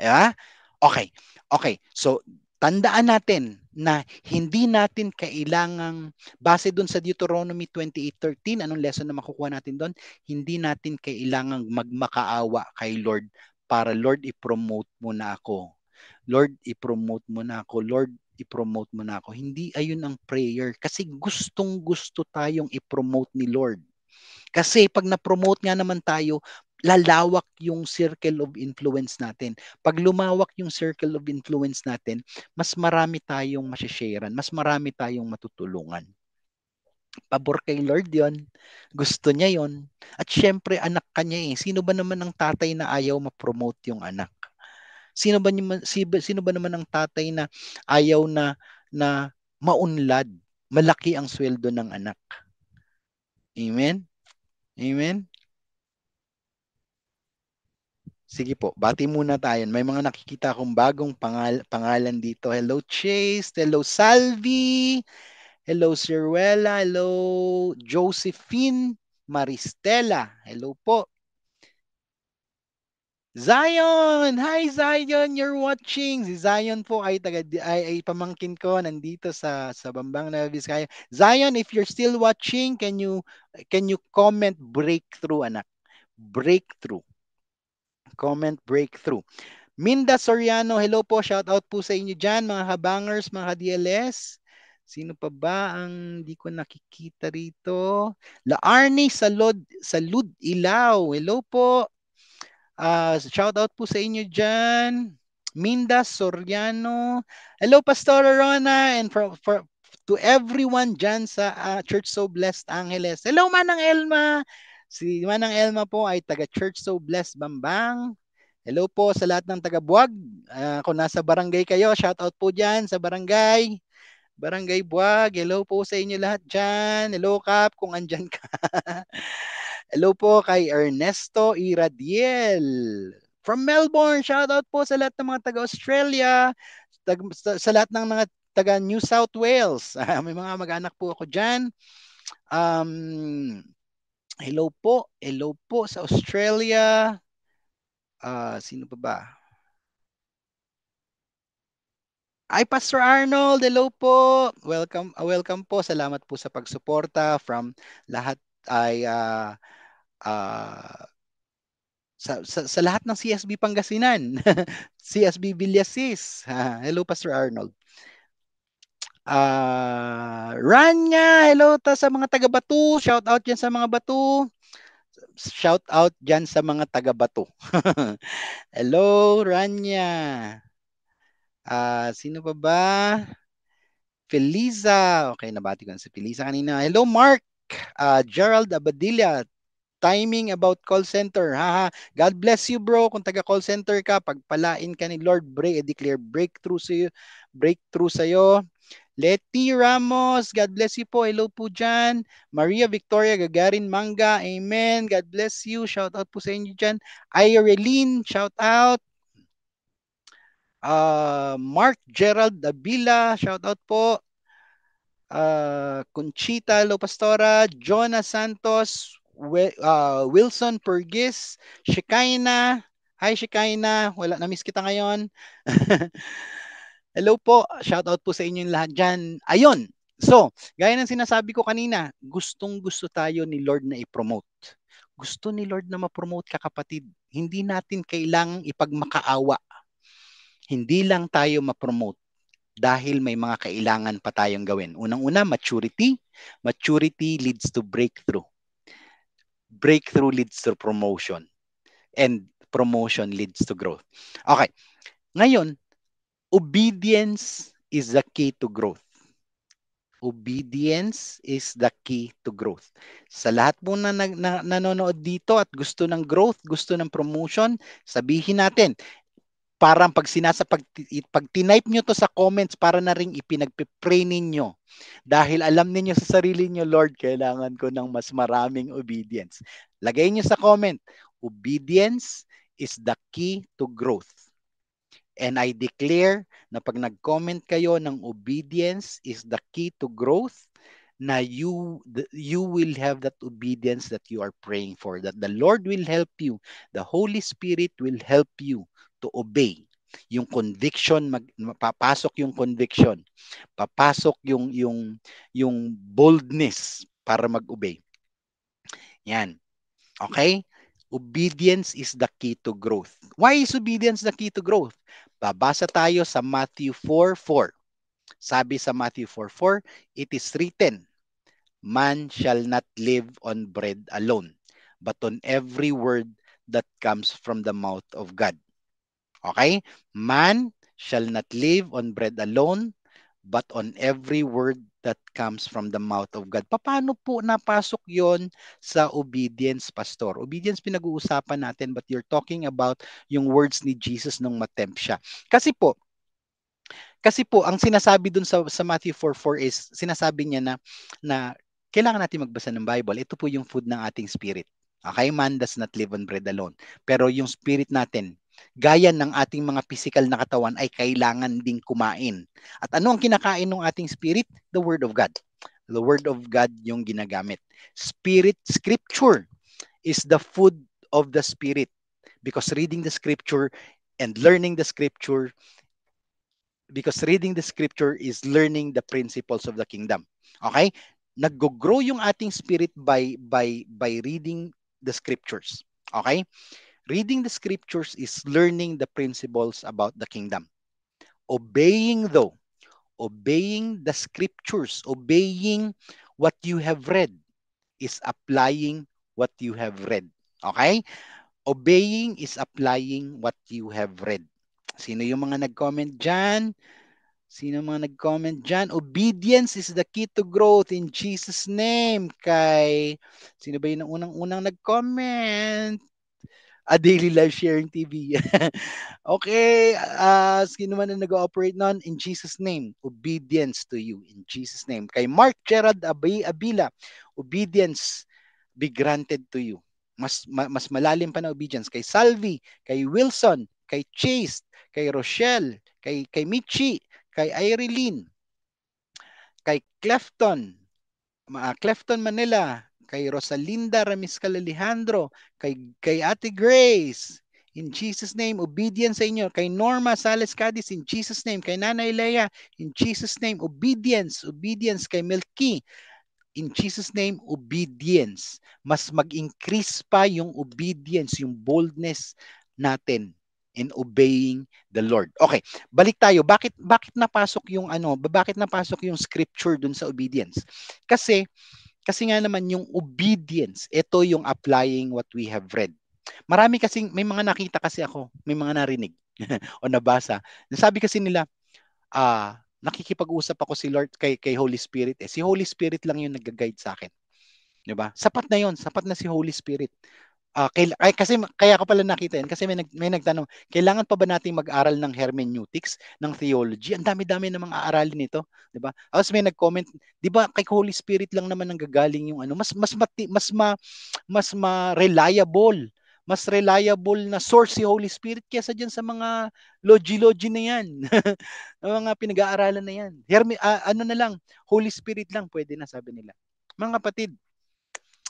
Yeah? Diba? Okay. Okay. So tandaan natin na hindi natin kailangang base doon sa Deuteronomy 28:13 anong lesson na makukuha natin doon hindi natin kailangang magmakaawa kay Lord para Lord i-promote mo na ako Lord i-promote mo na ako Lord i-promote mo na ako hindi ayun ang prayer kasi gustong gusto tayong i-promote ni Lord kasi pag na-promote nga naman tayo, lalawak yung circle of influence natin. Pag lumawak yung circle of influence natin, mas marami tayong masisharean, mas marami tayong matutulungan. Pabor kay Lord yon Gusto niya yon At syempre, anak kanya eh. Sino ba naman ang tatay na ayaw ma-promote yung anak? Sino ba, naman, sino ba naman ang tatay na ayaw na, na maunlad? Malaki ang sweldo ng anak. Amen? Amen? Sige po, bati muna tayo. May mga nakikita akong bagong pangal- pangalan dito. Hello Chase, hello Salvi, hello Siruela. hello Josephine Maristela. Hello po. Zion! Hi Zion, you're watching. Si Zion po ay taga ay, ay pamangkin ko nandito sa sa Bambang na Vizcaya. Zion, if you're still watching, can you can you comment breakthrough anak? Breakthrough comment breakthrough. Minda Soriano, hello po. Shout out po sa inyo dyan, mga kabangers, mga DLS. Sino pa ba ang di ko nakikita rito? La Arnie Salud, Salud Ilaw. Hello po. Uh, shout out po sa inyo dyan. Minda Soriano. Hello, Pastor Rona. And for, for, to everyone dyan sa uh, Church So Blessed Angeles. Hello, Manang Elma. Si Manang Elma po ay taga Church So Blessed Bambang. Hello po sa lahat ng taga Buwag. Uh, kung nasa barangay kayo, shout out po diyan sa barangay. Barangay Buwag. Hello po sa inyo lahat diyan. Hello Kap kung andyan ka. Hello po kay Ernesto Iradiel. From Melbourne, shout out po sa lahat ng mga taga Australia, tag- sa, lahat ng mga taga New South Wales. Ah, may mga mag-anak po ako diyan. Um, Hello po. Hello po sa Australia. Uh, sino pa ba? Ay, Pastor Arnold. Hello po. Welcome, uh, welcome po. Salamat po sa pagsuporta from lahat ay uh, uh, sa, sa, sa lahat ng CSB Pangasinan. CSB Villasis. Hello, Pastor Arnold. Uh, ah, Rania, hello ta sa mga taga Bato. Shout out diyan sa mga Bato. Shout out diyan sa mga taga Bato. hello Rania. Uh, ah, sino pa ba? Feliza. Okay, nabati ko na si Feliza kanina. Hello Mark. Uh, Gerald Abadilla. Timing about call center. Haha. God bless you bro. Kung taga call center ka, pagpalain ka ni Lord, break, eh, declare breakthrough sa iyo. Breakthrough sa iyo. Letty Ramos, God bless you po. Hello po dyan. Maria Victoria Gagarin Manga, Amen. God bless you. Shout out po sa inyo dyan. Irene, shout out. Uh, Mark Gerald Davila, shout out po. Uh, Conchita Lopastora, Jonah Santos, we, uh, Wilson Pergis, Shekinah. Hi Shekinah, wala na miss kita ngayon. Hello po. Shout out po sa inyong lahat dyan. Ayun. So, gaya ng sinasabi ko kanina, gustong gusto tayo ni Lord na i-promote. Gusto ni Lord na ma-promote ka kapatid. Hindi natin kailangang ipagmakaawa. Hindi lang tayo ma-promote dahil may mga kailangan pa tayong gawin. Unang-una, maturity. Maturity leads to breakthrough. Breakthrough leads to promotion. And promotion leads to growth. Okay. Ngayon, obedience is the key to growth. Obedience is the key to growth. Sa lahat po na, nag, na nanonood dito at gusto ng growth, gusto ng promotion, sabihin natin, parang pag sinasa pag, pag tinype nyo to sa comments para na ring ipinagpe-pray ninyo dahil alam niyo sa sarili niyo Lord kailangan ko ng mas maraming obedience lagay niyo sa comment obedience is the key to growth And I declare na pag nag-comment kayo ng obedience is the key to growth, na you you will have that obedience that you are praying for that the Lord will help you the Holy Spirit will help you to obey yung conviction mag, papasok yung conviction papasok yung yung yung boldness para mag-obey yan okay obedience is the key to growth why is obedience the key to growth Babasa tayo sa Matthew 4.4. Sabi sa Matthew 4.4, It is written, Man shall not live on bread alone, but on every word that comes from the mouth of God. Okay? Man shall not live on bread alone, but on every word that comes from the mouth of God. Paano po napasok yon sa obedience, Pastor? Obedience pinag-uusapan natin but you're talking about yung words ni Jesus nung matempt siya. Kasi po, kasi po, ang sinasabi dun sa, sa Matthew 4.4 is, sinasabi niya na, na kailangan natin magbasa ng Bible. Ito po yung food ng ating spirit. Okay, man does not live on bread alone. Pero yung spirit natin, gaya ng ating mga physical na katawan ay kailangan ding kumain. At ano ang kinakain ng ating spirit? The Word of God. The Word of God yung ginagamit. Spirit, Scripture is the food of the Spirit because reading the Scripture and learning the Scripture because reading the Scripture is learning the principles of the kingdom. Okay? Nag-grow yung ating spirit by by by reading the scriptures. Okay? Reading the scriptures is learning the principles about the kingdom. Obeying though, obeying the scriptures, obeying what you have read is applying what you have read. Okay? Obeying is applying what you have read. Sino yung mga nag-comment dyan? Sino mga nag-comment dyan? Obedience is the key to growth in Jesus' name. Kay, sino ba yung unang-unang nag-comment? a daily live sharing TV. okay, uh, sino man na nag-ooperate nun, in Jesus' name, obedience to you. In Jesus' name. Kay Mark Gerard Ab- Abila, obedience be granted to you. Mas, ma, mas malalim pa na obedience. Kay Salvi, kay Wilson, kay Chase, kay Rochelle, kay, kay Michi, kay Irene, kay Clefton, uh, Clefton Manila, kay Rosalinda Ramiscal Alejandro, kay, kay Ate Grace, in Jesus' name, obedience sa inyo. Kay Norma Sales Cadiz, in Jesus' name. Kay Nanay Leia, in Jesus' name, obedience. Obedience kay Milky, in Jesus' name, obedience. Mas mag-increase pa yung obedience, yung boldness natin in obeying the Lord. Okay, balik tayo. Bakit bakit napasok yung ano, bakit napasok yung scripture dun sa obedience? Kasi kasi nga naman yung obedience, ito yung applying what we have read. Marami kasi may mga nakita kasi ako, may mga narinig o nabasa. Sabi kasi nila, ah, uh, nakikipag-usap ako si Lord kay kay Holy Spirit. Eh, si Holy Spirit lang yung nag-guide sa akin. 'Di ba? Sapat na 'yon, sapat na si Holy Spirit uh, kail- ay, kasi kaya ko pala nakita yan kasi may, nag, may nagtanong, kailangan pa ba nating mag-aral ng hermeneutics, ng theology? Ang dami-dami namang aaralin nito, 'di ba? Tapos may nag-comment, 'di ba, kay Holy Spirit lang naman nanggagaling yung ano, mas mas mati, mas ma, mas ma reliable mas reliable na source si Holy Spirit kaysa diyan sa mga logi-logi na yan. mga pinag-aaralan na yan. Herme- uh, ano na lang, Holy Spirit lang pwede na sabi nila. Mga kapatid,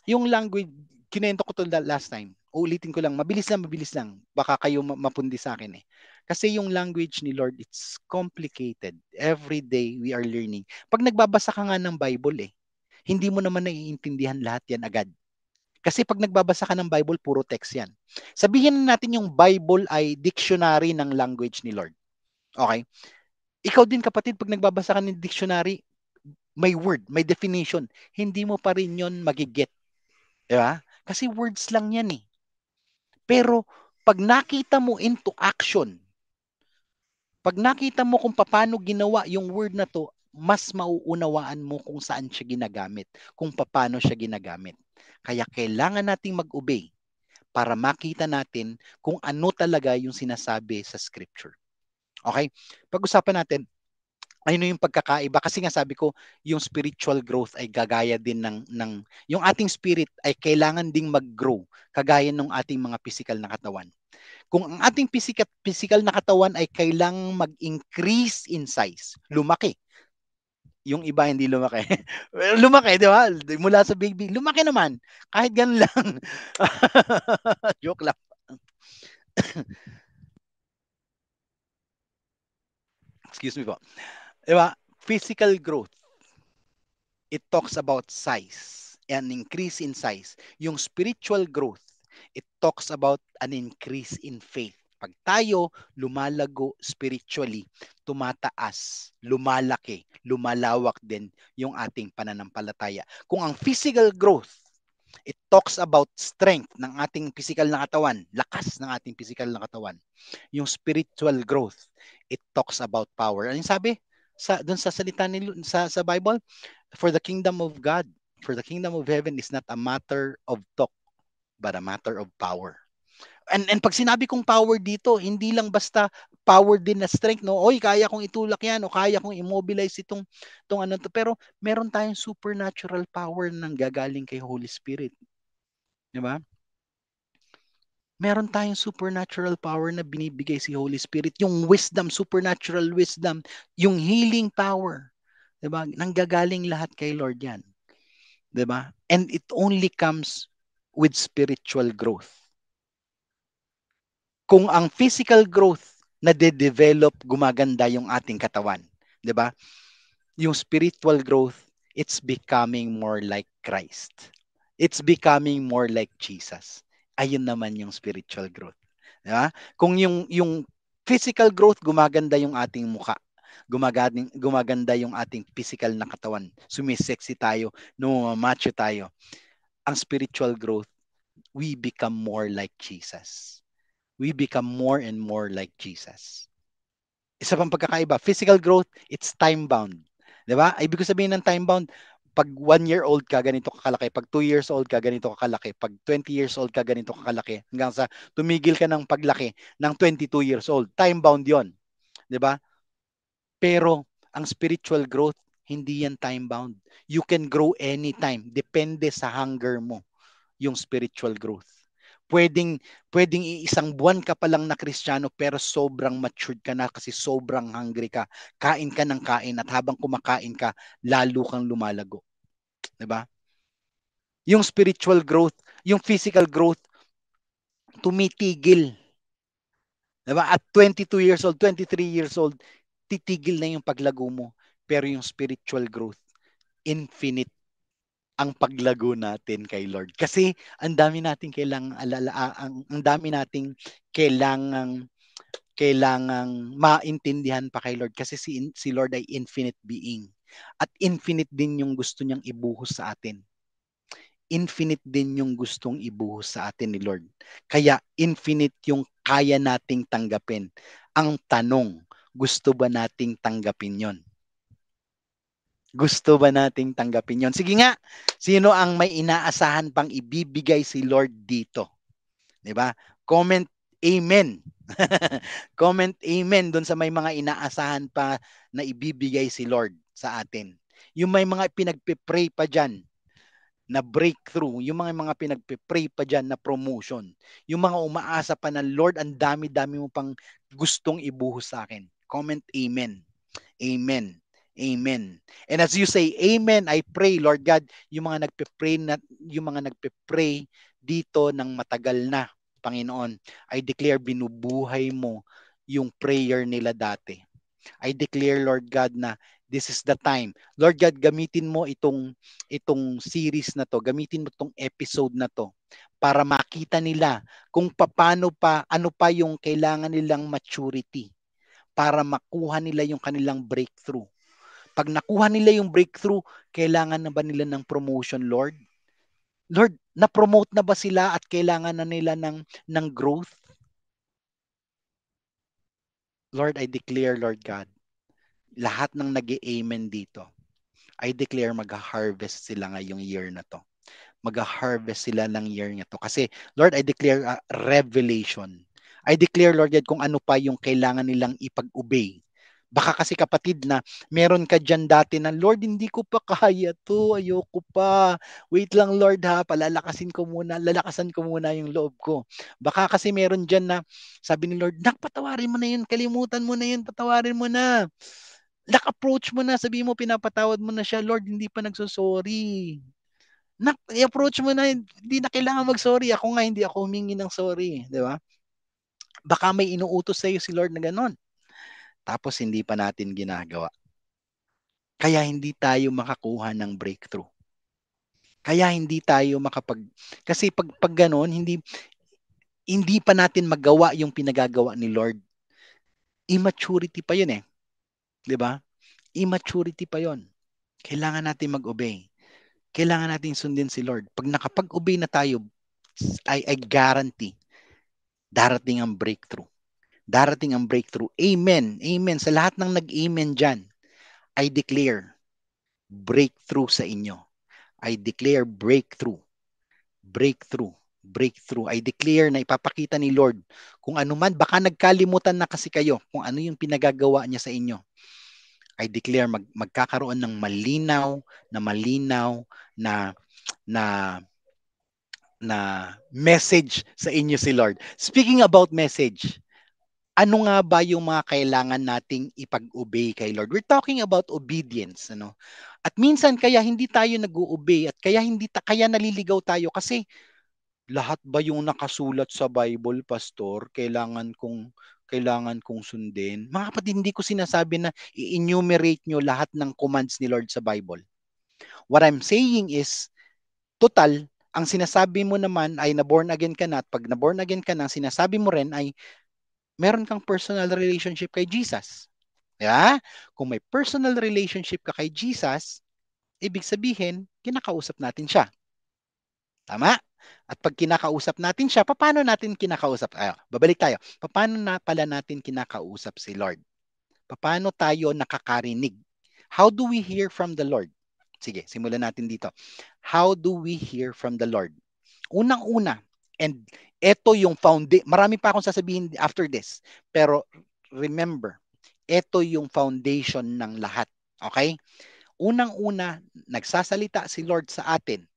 yung language kinento ko to last time. Uulitin ko lang, mabilis lang, mabilis lang. Baka kayo mapundi sa akin eh. Kasi yung language ni Lord, it's complicated. Every day we are learning. Pag nagbabasa ka nga ng Bible eh, hindi mo naman naiintindihan lahat yan agad. Kasi pag nagbabasa ka ng Bible, puro text yan. Sabihin natin yung Bible ay dictionary ng language ni Lord. Okay? Ikaw din kapatid, pag nagbabasa ka ng dictionary, may word, may definition. Hindi mo pa rin yon magiget. Di ba? Kasi words lang yan eh. Pero pag nakita mo into action, pag nakita mo kung paano ginawa yung word na to, mas mauunawaan mo kung saan siya ginagamit, kung paano siya ginagamit. Kaya kailangan nating mag-obey para makita natin kung ano talaga yung sinasabi sa scripture. Okay? Pag-usapan natin ano yung pagkakaiba kasi nga sabi ko yung spiritual growth ay gagaya din ng ng yung ating spirit ay kailangan ding mag-grow kagaya ng ating mga physical na katawan. Kung ang ating physical physical na katawan ay kailang mag-increase in size, lumaki. Yung iba hindi lumaki. lumaki, di ba? Mula sa baby, lumaki naman. Kahit ganun lang. Joke lang. Excuse me po. Di diba? Physical growth. It talks about size, an increase in size. Yung spiritual growth, it talks about an increase in faith. Pag tayo lumalago spiritually, tumataas, lumalaki, lumalawak din yung ating pananampalataya. Kung ang physical growth, it talks about strength ng ating physical na katawan, lakas ng ating physical na katawan. Yung spiritual growth, it talks about power. Ano yung sabi? sa doon sa salita ni sa sa Bible for the kingdom of God for the kingdom of heaven is not a matter of talk but a matter of power and and pag sinabi kong power dito hindi lang basta power din na strength no oy kaya kong itulak yan o kaya kong immobilize itong tong ano to pero meron tayong supernatural power nang gagaling kay Holy Spirit di ba meron tayong supernatural power na binibigay si Holy Spirit. Yung wisdom, supernatural wisdom, yung healing power. Diba? Nanggagaling lahat kay Lord yan. Diba? And it only comes with spiritual growth. Kung ang physical growth na de-develop, gumaganda yung ating katawan. Diba? Yung spiritual growth, it's becoming more like Christ. It's becoming more like Jesus ayun naman yung spiritual growth. Di ba? Kung yung, yung physical growth, gumaganda yung ating muka. Gumaganda, gumaganda yung ating physical na katawan. Sumisexy tayo, numamacho tayo. Ang spiritual growth, we become more like Jesus. We become more and more like Jesus. Isa pang pagkakaiba, physical growth, it's time-bound. Di ba? Ibig sabihin ng time-bound, pag one year old ka, ganito kakalaki. Pag two years old ka, ganito kakalaki. Pag 20 years old ka, ganito kakalaki. Hanggang sa tumigil ka ng paglaki ng 22 years old. Time bound yon, 'Di ba? Pero ang spiritual growth, hindi yan time bound. You can grow anytime. Depende sa hunger mo yung spiritual growth. Pwedeng, pwedeng isang buwan ka pa lang na kristyano pero sobrang matured ka na kasi sobrang hungry ka. Kain ka ng kain at habang kumakain ka, lalo kang lumalago. 'di ba? Yung spiritual growth, yung physical growth tumitigil. 'Di ba? At 22 years old, 23 years old, titigil na yung paglago mo, pero yung spiritual growth infinite ang paglago natin kay Lord. Kasi ang dami nating kailangang alala ah, ang, ang dami nating kailangang kailangang maintindihan pa kay Lord kasi si si Lord ay infinite being. At infinite din yung gusto niyang ibuhos sa atin. Infinite din yung gustong ibuhos sa atin ni Lord. Kaya infinite yung kaya nating tanggapin. Ang tanong, gusto ba nating tanggapin yon? Gusto ba nating tanggapin yon? Sige nga, sino ang may inaasahan pang ibibigay si Lord dito? 'Di ba? Comment amen. Comment amen doon sa may mga inaasahan pa na ibibigay si Lord sa atin. Yung may mga pinagpe-pray pa dyan na breakthrough, yung mga mga pinagpe-pray pa dyan na promotion, yung mga umaasa pa na Lord, ang dami-dami mo pang gustong ibuhos sa akin. Comment Amen. Amen. Amen. And as you say Amen, I pray Lord God, yung mga nagpe-pray na yung mga nagpe-pray dito ng matagal na, Panginoon, I declare binubuhay mo yung prayer nila dati. I declare Lord God na This is the time. Lord God, gamitin mo itong itong series na to, gamitin mo itong episode na to para makita nila kung paano pa ano pa yung kailangan nilang maturity para makuha nila yung kanilang breakthrough. Pag nakuha nila yung breakthrough, kailangan na ba nila ng promotion, Lord? Lord, na-promote na ba sila at kailangan na nila ng ng growth? Lord, I declare, Lord God, lahat ng nag amen dito, I declare mag-harvest sila ngayong year na to. Mag-harvest sila ng year na to. Kasi, Lord, I declare a revelation. I declare, Lord God, kung ano pa yung kailangan nilang ipag-obey. Baka kasi kapatid na meron ka dyan dati na, Lord, hindi ko pa kaya to, ayoko pa. Wait lang, Lord ha, palalakasin ko muna, lalakasan ko muna yung loob ko. Baka kasi meron dyan na, sabi ni Lord, nak, mo na yun, kalimutan mo na yun, patawarin mo na. Nak-approach mo na, sabi mo, pinapatawad mo na siya, Lord, hindi pa nagsosorry. Nak- approach mo na, hindi na kailangan mag-sorry. Ako nga, hindi ako humingi ng sorry. Di ba? Baka may inuutos sa iyo si Lord na ganon. Tapos hindi pa natin ginagawa. Kaya hindi tayo makakuha ng breakthrough. Kaya hindi tayo makapag... Kasi pag, pag ganun, hindi, hindi pa natin magawa yung pinagagawa ni Lord immaturity pa yun eh. 'Di ba? Immaturity pa 'yon. Kailangan natin mag-obey. Kailangan natin sundin si Lord. Pag nakapag-obey na tayo, I, I guarantee darating ang breakthrough. Darating ang breakthrough. Amen. Amen. Sa lahat ng nag-amen diyan, I declare breakthrough sa inyo. I declare breakthrough. Breakthrough breakthrough. I declare na ipapakita ni Lord kung ano man, baka nagkalimutan na kasi kayo kung ano yung pinagagawa niya sa inyo. I declare mag, magkakaroon ng malinaw na malinaw na na na message sa inyo si Lord. Speaking about message, ano nga ba yung mga kailangan nating ipag-obey kay Lord? We're talking about obedience, ano? At minsan kaya hindi tayo nag-obey at kaya hindi ta- kaya naliligaw tayo kasi lahat ba yung nakasulat sa Bible, pastor, kailangan kong kailangan kong sundin. Mga kapatid, hindi ko sinasabi na i-enumerate nyo lahat ng commands ni Lord sa Bible. What I'm saying is, total, ang sinasabi mo naman ay na-born again ka na at pag na-born again ka na, sinasabi mo rin ay meron kang personal relationship kay Jesus. Yeah? Kung may personal relationship ka kay Jesus, ibig sabihin, kinakausap natin siya. Tama? At pag kinakausap natin siya, paano natin kinakausap? Ay, babalik tayo. Paano na pala natin kinakausap si Lord? Paano tayo nakakarinig? How do we hear from the Lord? Sige, simulan natin dito. How do we hear from the Lord? Unang-una, and ito yung foundation. Marami pa akong sasabihin after this. Pero remember, ito yung foundation ng lahat. Okay? Unang-una, nagsasalita si Lord sa atin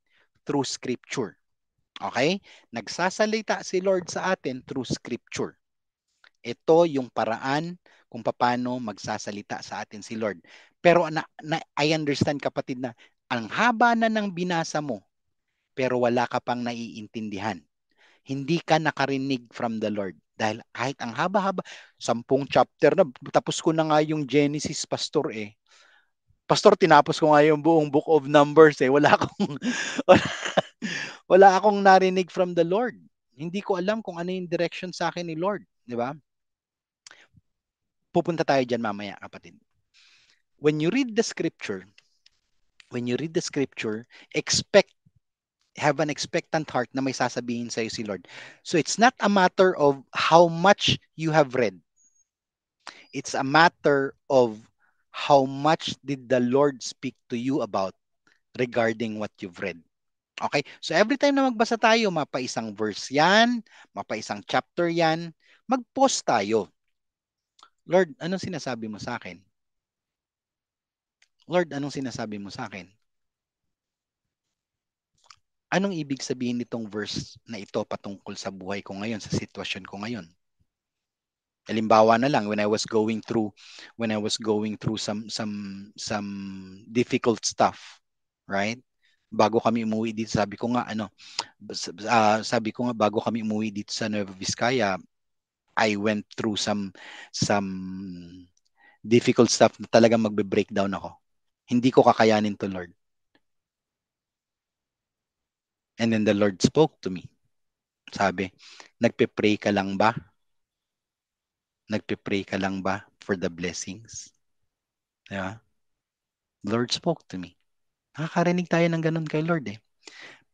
through scripture. Okay? Nagsasalita si Lord sa atin through scripture. Ito yung paraan kung paano magsasalita sa atin si Lord. Pero na, na, I understand kapatid na ang haba na ng binasa mo pero wala ka pang naiintindihan. Hindi ka nakarinig from the Lord. Dahil kahit ang haba-haba, sampung chapter na, tapos ko na nga yung Genesis, pastor eh. Pastor, tinapos ko nga yung buong book of Numbers eh. Wala akong, wala, wala akong narinig from the Lord. Hindi ko alam kung ano yung direction sa akin ni Lord. Di ba? Pupunta tayo dyan mamaya, kapatid. When you read the scripture, when you read the scripture, expect have an expectant heart na may sasabihin sa'yo si Lord. So it's not a matter of how much you have read. It's a matter of how much did the Lord speak to you about regarding what you've read? Okay? So every time na magbasa tayo, mapaisang verse yan, mapaisang chapter yan, mag-pause tayo. Lord, anong sinasabi mo sa akin? Lord, anong sinasabi mo sa akin? Anong ibig sabihin nitong verse na ito patungkol sa buhay ko ngayon, sa sitwasyon ko ngayon? Halimbawa na lang when I was going through when I was going through some some some difficult stuff, right? Bago kami umuwi dito, sabi ko nga ano, uh, sabi ko nga bago kami umuwi dito sa Nueva Vizcaya, I went through some some difficult stuff na talaga magbe-breakdown ako. Hindi ko kakayanin to Lord. And then the Lord spoke to me. Sabi, nagpe-pray ka lang ba Nagpe-pray ka lang ba for the blessings? Di ba? Lord spoke to me. Nakakarinig tayo ng ganun kay Lord eh.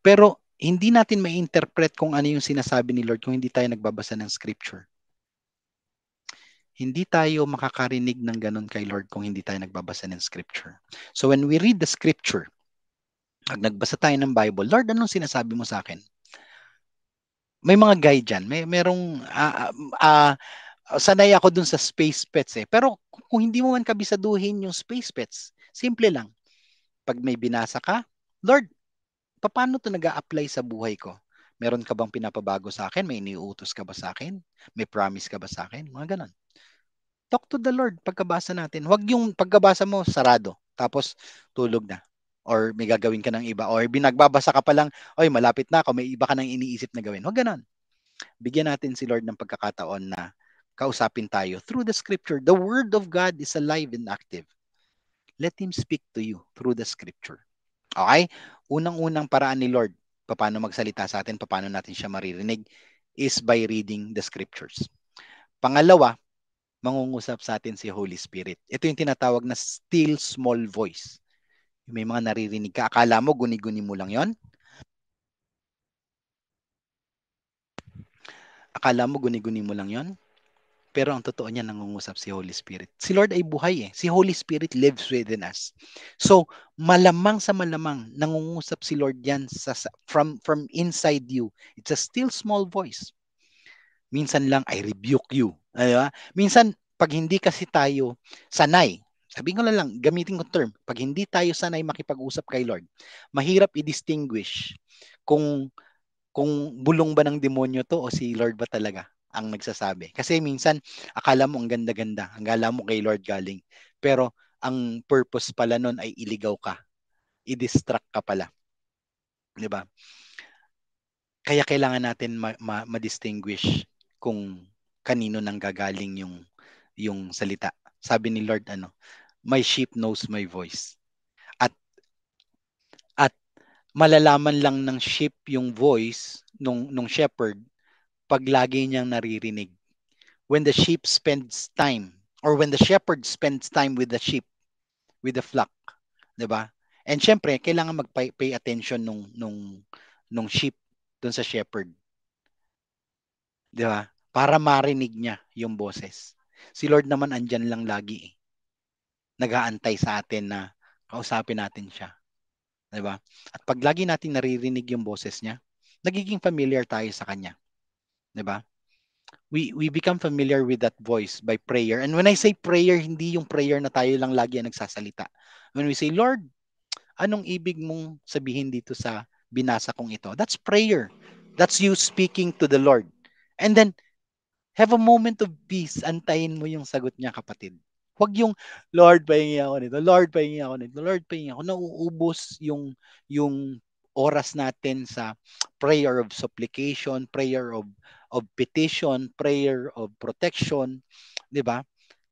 Pero hindi natin may interpret kung ano yung sinasabi ni Lord kung hindi tayo nagbabasa ng scripture. Hindi tayo makakarinig ng ganun kay Lord kung hindi tayo nagbabasa ng scripture. So when we read the scripture, pag nagbasa tayo ng Bible, Lord, anong sinasabi mo sa akin? May mga guide dyan. May, merong uh, uh, Ah, sanay ako dun sa space pets eh. Pero kung hindi mo man kabisaduhin yung space pets, simple lang. Pag may binasa ka, Lord, paano to nag apply sa buhay ko? Meron ka bang pinapabago sa akin? May iniutos ka ba sa akin? May promise ka ba sa akin? Mga ganun. Talk to the Lord pagkabasa natin. Huwag yung pagkabasa mo sarado tapos tulog na or may gagawin ka ng iba or binagbabasa ka pa lang, oy malapit na ako, may iba ka nang iniisip na gawin. Huwag ganun. Bigyan natin si Lord ng pagkakataon na kausapin tayo through the scripture. The word of God is alive and active. Let Him speak to you through the scripture. Okay? Unang-unang paraan ni Lord paano magsalita sa atin, paano natin siya maririnig is by reading the scriptures. Pangalawa, mangungusap sa atin si Holy Spirit. Ito yung tinatawag na still small voice. May mga naririnig ka. Akala mo, guni-guni mo lang yon Akala mo, guni-guni mo lang yon pero ang totoo niya, nangungusap si Holy Spirit. Si Lord ay buhay eh. Si Holy Spirit lives within us. So, malamang sa malamang, nangungusap si Lord yan sa, from, from inside you. It's a still small voice. Minsan lang, I rebuke you. Diba? Minsan, pag hindi kasi tayo sanay, sabihin ko na lang, gamitin ko term, pag hindi tayo sanay makipag-usap kay Lord, mahirap i-distinguish kung kung bulong ba ng demonyo to o si Lord ba talaga ang nagsasabi. Kasi minsan, akala mo ang ganda-ganda, ang gala mo kay Lord galing. Pero ang purpose pala nun ay iligaw ka. I-distract ka pala. Di ba? Kaya kailangan natin ma- ma- ma-distinguish kung kanino nang gagaling yung yung salita. Sabi ni Lord ano, my sheep knows my voice. At at malalaman lang ng sheep yung voice nung nung shepherd pag lagi niyang naririnig. When the sheep spends time or when the shepherd spends time with the sheep, with the flock, 'di ba? And syempre, kailangan mag-pay attention nung nung nung sheep doon sa shepherd. 'Di ba? Para marinig niya yung boses. Si Lord naman andyan lang lagi eh. Nagaantay sa atin na kausapin natin siya. 'Di ba? At pag lagi nating naririnig yung boses niya, nagiging familiar tayo sa kanya. 'di ba? We we become familiar with that voice by prayer. And when I say prayer, hindi yung prayer na tayo lang lagi ang nagsasalita. When we say, "Lord, anong ibig mong sabihin dito sa binasa kong ito?" That's prayer. That's you speaking to the Lord. And then have a moment of peace. Antayin mo yung sagot niya, kapatid. Huwag yung, Lord, pahingi ako nito. Lord, pahingi ako nito. Lord, pahingi ako. Nauubos yung, yung oras natin sa prayer of supplication, prayer of of petition, prayer, of protection, di ba?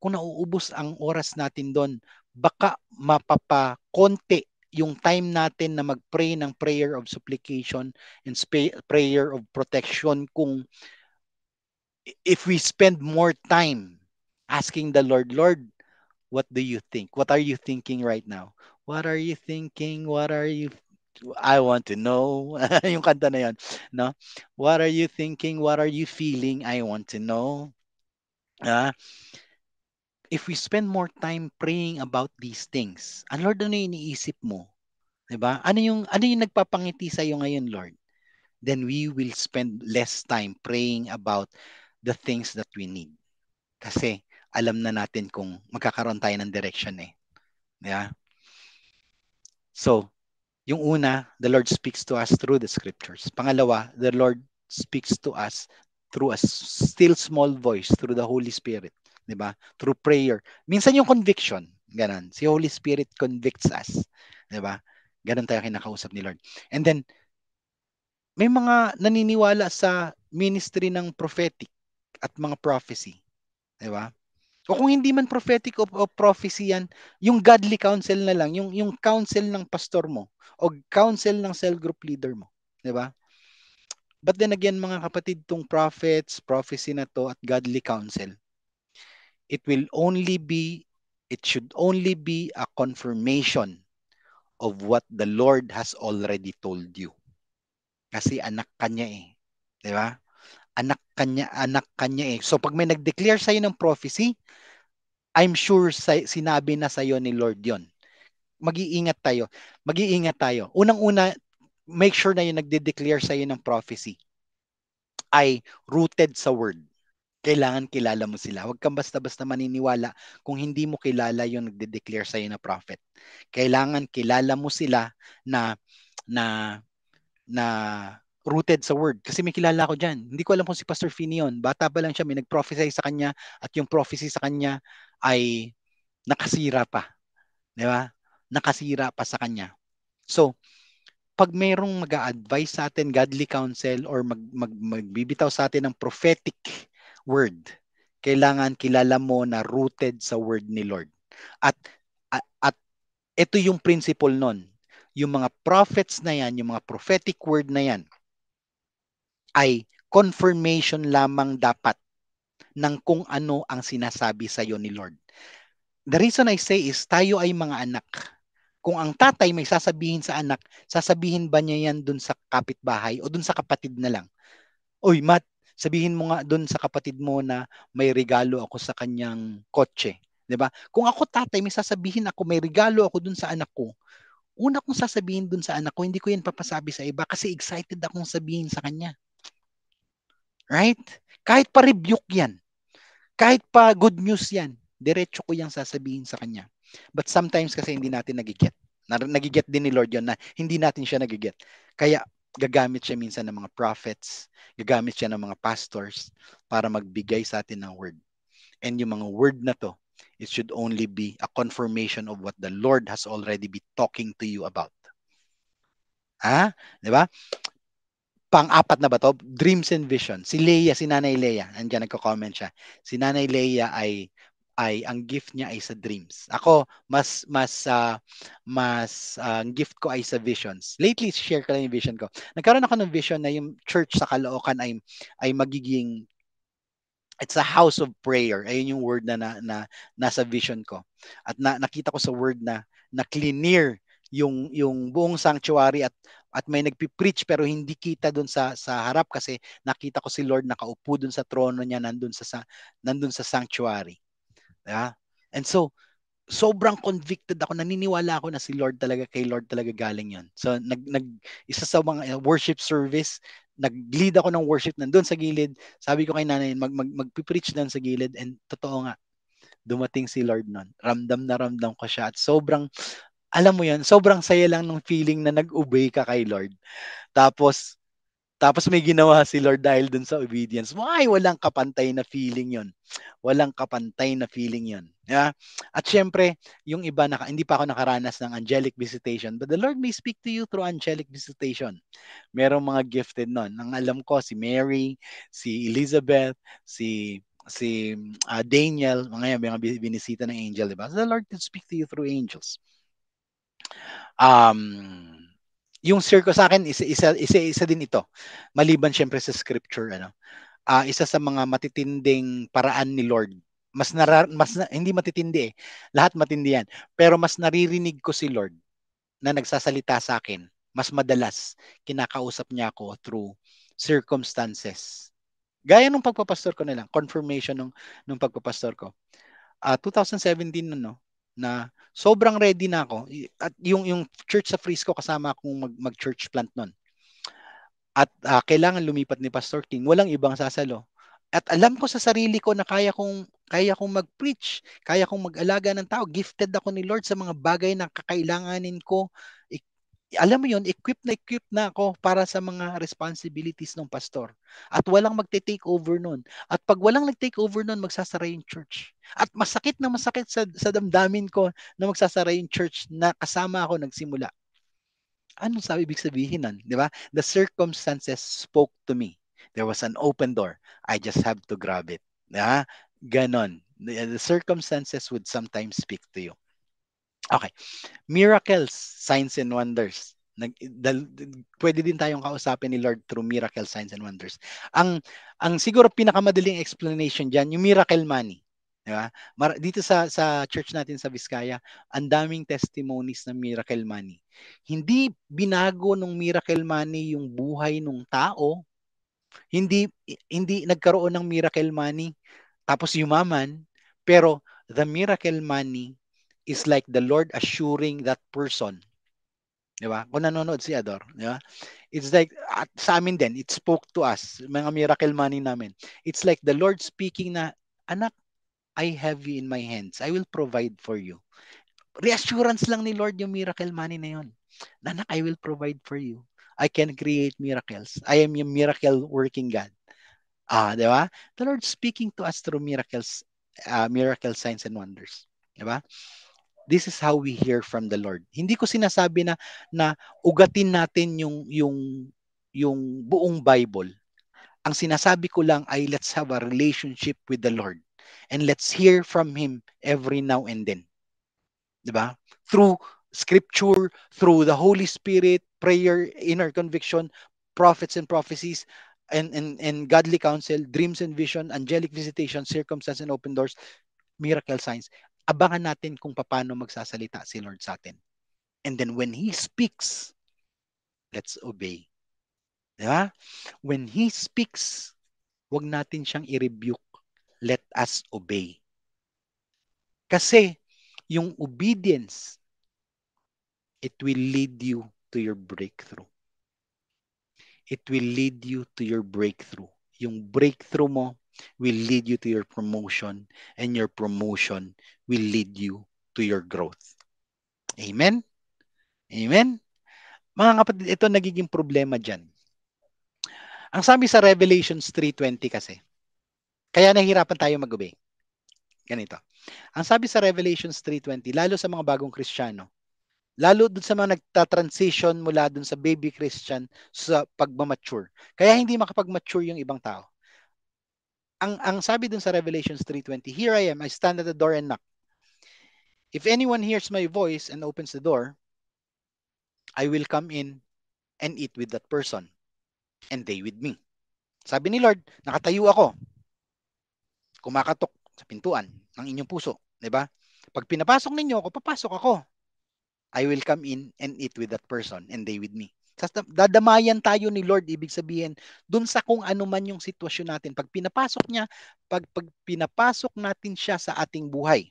Kung nauubos ang oras natin doon, baka mapapakonti yung time natin na magpray ng prayer of supplication and sp- prayer of protection kung if we spend more time asking the Lord, Lord, what do you think? What are you thinking right now? What are you thinking? What are you I want to know. yung kanta na yon, no? What are you thinking? What are you feeling? I want to know. Uh, if we spend more time praying about these things, ang Lord, ano yung iniisip mo? Diba? Ano yung, ano yung nagpapangiti sa iyo ngayon, Lord? Then we will spend less time praying about the things that we need. Kasi alam na natin kung magkakaroon tayo ng direction eh. Yeah? Diba? So, yung una, the Lord speaks to us through the scriptures. Pangalawa, the Lord speaks to us through a still small voice, through the Holy Spirit. 'di ba? Through prayer. Minsan yung conviction, ganun. Si Holy Spirit convicts us, 'di ba? Ganun tayo kinakausap ni Lord. And then may mga naniniwala sa ministry ng prophetic at mga prophecy, 'di ba? O kung hindi man prophetic of, of prophecy yan, yung godly counsel na lang, yung, yung counsel ng pastor mo o counsel ng cell group leader mo. Di ba? But then again, mga kapatid, tong prophets, prophecy na to at godly counsel, it will only be, it should only be a confirmation of what the Lord has already told you. Kasi anak kanya eh. Di ba? anak kanya anak kanya eh. So pag may nag-declare sa iyo ng prophecy, I'm sure sa, sinabi na sa iyo ni Lord 'yon. Mag-iingat tayo. Mag-iingat tayo. Unang-una, make sure na yung nagde-declare sa iyo ng prophecy ay rooted sa word. Kailangan kilala mo sila. Huwag kang basta-basta maniniwala kung hindi mo kilala yung nagde-declare sa iyo na prophet. Kailangan kilala mo sila na na na rooted sa word. Kasi may kilala ko diyan Hindi ko alam kung si Pastor Fini yun. Bata pa lang siya, may nagprophesy sa kanya at yung prophecy sa kanya ay nakasira pa. Di ba? Nakasira pa sa kanya. So, pag mayroong mag-a-advise sa atin, godly counsel, or mag, mag, magbibitaw sa atin ng prophetic word, kailangan kilala mo na rooted sa word ni Lord. At, at, at ito yung principle nun. Yung mga prophets na yan, yung mga prophetic word na yan, ay confirmation lamang dapat ng kung ano ang sinasabi sa iyo ni Lord. The reason I say is tayo ay mga anak. Kung ang tatay may sasabihin sa anak, sasabihin ba niya yan dun sa kapitbahay o dun sa kapatid na lang? Oy, Matt, sabihin mo nga dun sa kapatid mo na may regalo ako sa kanyang kotse. 'di ba? Kung ako tatay, may sasabihin ako, may regalo ako dun sa anak ko. Una kong sasabihin dun sa anak ko, hindi ko 'yan papasabi sa iba kasi excited akong sabihin sa kanya. Right? Kahit pa rebuke yan. Kahit pa good news yan. Diretso ko yung sasabihin sa kanya. But sometimes kasi hindi natin nagiget. Nagiget din ni Lord yon na hindi natin siya nagiget. Kaya gagamit siya minsan ng mga prophets, gagamit siya ng mga pastors para magbigay sa atin ng word. And yung mga word na to, it should only be a confirmation of what the Lord has already been talking to you about. Ha? Ah, di ba? pang-apat na ba to? Dreams and Vision. Si Leia, si Nanay Leia. Andiyan nagko-comment siya. Si Nanay Leia ay ay ang gift niya ay sa dreams. Ako mas mas uh, mas uh, ang gift ko ay sa visions. Lately share ko lang yung vision ko. Nagkaroon ako ng vision na yung church sa Caloocan ay ay magiging it's a house of prayer. Ayun yung word na, na, na nasa vision ko. At na, nakita ko sa word na na clear yung yung buong sanctuary at at may nagpi-preach pero hindi kita doon sa sa harap kasi nakita ko si Lord nakaupo doon sa trono niya nandun sa, sa nandun sa sanctuary. Yeah? And so sobrang convicted ako naniniwala ako na si Lord talaga kay Lord talaga galing 'yon. So nag nag isa sa mga eh, worship service nag-lead ako ng worship nandun sa gilid. Sabi ko kay nanay, mag, mag, mag-preach doon sa gilid. And totoo nga, dumating si Lord nun. Ramdam na ramdam ko siya. At sobrang, alam mo yun, sobrang saya lang ng feeling na nag-obey ka kay Lord. Tapos, tapos may ginawa si Lord dahil dun sa obedience Why? walang kapantay na feeling yon. Walang kapantay na feeling yon. Yeah? At syempre, yung iba, naka, hindi pa ako nakaranas ng angelic visitation. But the Lord may speak to you through angelic visitation. Merong mga gifted nun. Ang alam ko, si Mary, si Elizabeth, si si uh, Daniel, mga yan, mga binisita ng angel, di ba? So the Lord can speak to you through angels um, yung circo sa akin isa isa isa, isa din ito maliban syempre sa scripture ano uh, isa sa mga matitinding paraan ni Lord mas nara, mas na, hindi matitindi eh lahat matindi yan pero mas naririnig ko si Lord na nagsasalita sa akin mas madalas kinakausap niya ako through circumstances gaya nung pagpapastor ko na lang confirmation nung nung pagpapastor ko uh, ah, 2017 no na sobrang ready na ako at yung yung church sa Frisco kasama akong mag, mag church plant noon. At uh, kailangan lumipat ni Pastor King, walang ibang sasalo. At alam ko sa sarili ko na kaya kong kaya kong mag-preach, kaya kong mag-alaga ng tao. Gifted ako ni Lord sa mga bagay na kakailanganin ko alam mo yon equipped na equipped na ako para sa mga responsibilities ng pastor. At walang magte-take over nun. At pag walang nag-take over nun, magsasara yung church. At masakit na masakit sa, sa damdamin ko na magsasara yung church na kasama ako nagsimula. Anong sabi ibig sabihin nun? Di ba? The circumstances spoke to me. There was an open door. I just have to grab it. Diba? Ganon. The circumstances would sometimes speak to you. Okay. Miracles, signs and wonders. Nag, dal, pwede din tayong kausapin ni Lord through miracles, signs and wonders. Ang ang siguro pinakamadaling explanation diyan, yung miracle money. Di ba? Mar- dito sa sa church natin sa Biskaya, ang daming testimonies ng miracle money. Hindi binago ng miracle money yung buhay ng tao. Hindi hindi nagkaroon ng miracle money tapos yumaman, pero the miracle money is like the Lord assuring that person. Di ba? Kung nanonood si Ador, di ba? It's like, at sa amin din, it spoke to us, mga miracle money namin. It's like the Lord speaking na, anak, I have you in my hands. I will provide for you. Reassurance lang ni Lord yung miracle money na yun. Nanak, I will provide for you. I can create miracles. I am yung miracle working God. Ah, di ba? The Lord speaking to us through miracles, uh, miracle signs and wonders. Di ba? this is how we hear from the Lord. Hindi ko sinasabi na na ugatin natin yung yung yung buong Bible. Ang sinasabi ko lang ay let's have a relationship with the Lord and let's hear from him every now and then. 'Di ba? Through scripture, through the Holy Spirit, prayer, inner conviction, prophets and prophecies, and, and, and godly counsel, dreams and vision, angelic visitation, circumstance and open doors, miracle signs abangan natin kung paano magsasalita si Lord sa atin. And then when He speaks, let's obey. Di ba? When He speaks, wag natin siyang i-rebuke. Let us obey. Kasi yung obedience, it will lead you to your breakthrough. It will lead you to your breakthrough. Yung breakthrough mo will lead you to your promotion and your promotion will lead you to your growth. Amen? Amen? Mga kapatid, ito nagiging problema dyan. Ang sabi sa Revelation 3.20 kasi, kaya nahihirapan tayo mag ubay Ganito. Ang sabi sa Revelation 3.20, lalo sa mga bagong Kristiyano, lalo dun sa mga nagta-transition mula dun sa baby Christian sa pagmamature. Kaya hindi makapag-mature yung ibang tao ang ang sabi dun sa Revelation 3:20, here I am, I stand at the door and knock. If anyone hears my voice and opens the door, I will come in and eat with that person and they with me. Sabi ni Lord, nakatayo ako. Kumakatok sa pintuan ng inyong puso, 'di ba? Pag pinapasok ninyo ako, papasok ako. I will come in and eat with that person and they with me dadamayan tayo ni Lord ibig sabihin dun sa kung ano man yung sitwasyon natin pag pinapasok niya pag, pag pinapasok natin siya sa ating buhay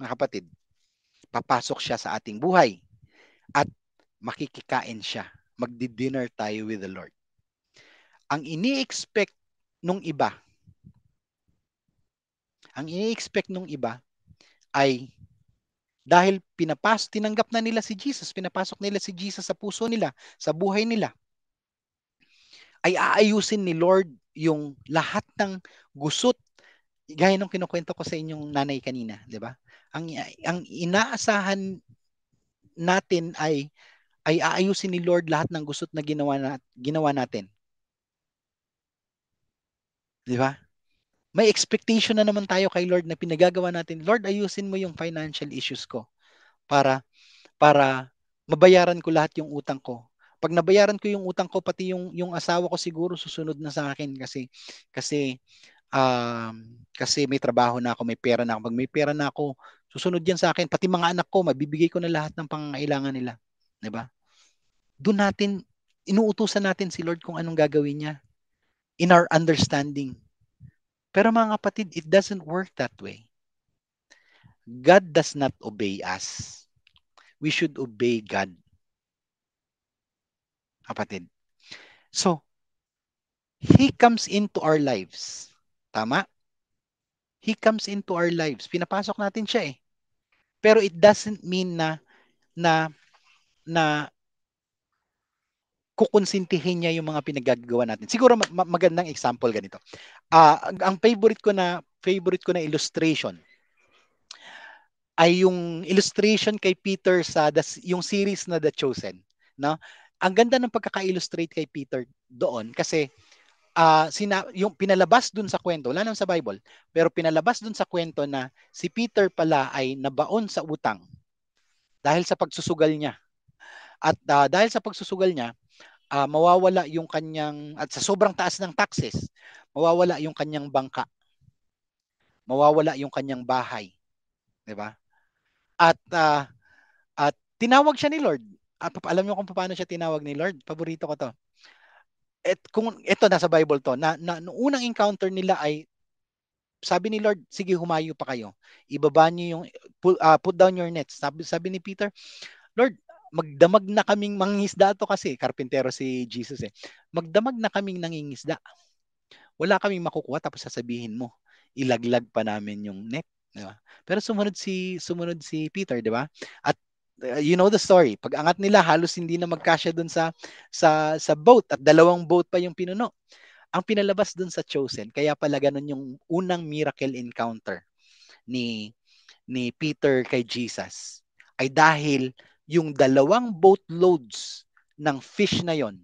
mga kapatid papasok siya sa ating buhay at makikikain siya magdi-dinner tayo with the Lord ang ini-expect nung iba ang ini-expect nung iba ay dahil pinapas, tinanggap na nila si Jesus, pinapasok nila si Jesus sa puso nila, sa buhay nila. Ay aayusin ni Lord yung lahat ng gusot gaya nung kinukwento ko sa inyong nanay kanina, 'di ba? Ang ang inaasahan natin ay ay aayusin ni Lord lahat ng gusot na ginawa na, ginawa natin. 'Di ba? may expectation na naman tayo kay Lord na pinagagawa natin, Lord, ayusin mo yung financial issues ko para para mabayaran ko lahat yung utang ko. Pag nabayaran ko yung utang ko pati yung yung asawa ko siguro susunod na sa akin kasi kasi um, kasi may trabaho na ako, may pera na ako. Pag may pera na ako, susunod yan sa akin pati mga anak ko, mabibigay ko na lahat ng pangangailangan nila, 'di ba? Doon natin inuutusan natin si Lord kung anong gagawin niya in our understanding pero mga kapatid, it doesn't work that way. God does not obey us. We should obey God. Kapatid. So, He comes into our lives. Tama? He comes into our lives. Pinapasok natin siya eh. Pero it doesn't mean na na na kukonsintihin niya yung mga pinagagawa natin. Siguro ma- magandang example ganito. Uh, ang favorite ko na favorite ko na illustration ay yung illustration kay Peter sa the, yung series na The Chosen, no? Ang ganda ng pagkaka-illustrate kay Peter doon kasi uh, sina, yung pinalabas dun sa kwento, wala naman sa Bible, pero pinalabas dun sa kwento na si Peter pala ay nabaon sa utang dahil sa pagsusugal niya. At uh, dahil sa pagsusugal niya, uh, mawawala yung kanyang at sa sobrang taas ng taxes, mawawala yung kanyang bangka. Mawawala yung kanyang bahay. 'Di ba? At uh, at tinawag siya ni Lord. At alam niyo kung paano siya tinawag ni Lord? Paborito ko 'to. Et kung ito nasa Bible 'to, na, na noong unang encounter nila ay sabi ni Lord, sige humayo pa kayo. Ibaba niyo yung put, uh, ah, put down your nets. Sabi, sabi ni Peter, Lord, magdamag na kaming mangingisda to kasi karpintero si Jesus eh. Magdamag na kaming nangingisda. Wala kaming makukuha tapos sasabihin mo, ilaglag pa namin yung net, di ba? Pero sumunod si sumunod si Peter, di ba? At uh, you know the story. Pag angat nila halos hindi na magkasya doon sa sa sa boat at dalawang boat pa yung pinuno. Ang pinalabas doon sa Chosen, kaya pala ganun yung unang miracle encounter ni ni Peter kay Jesus ay dahil yung dalawang boatloads ng fish na yon,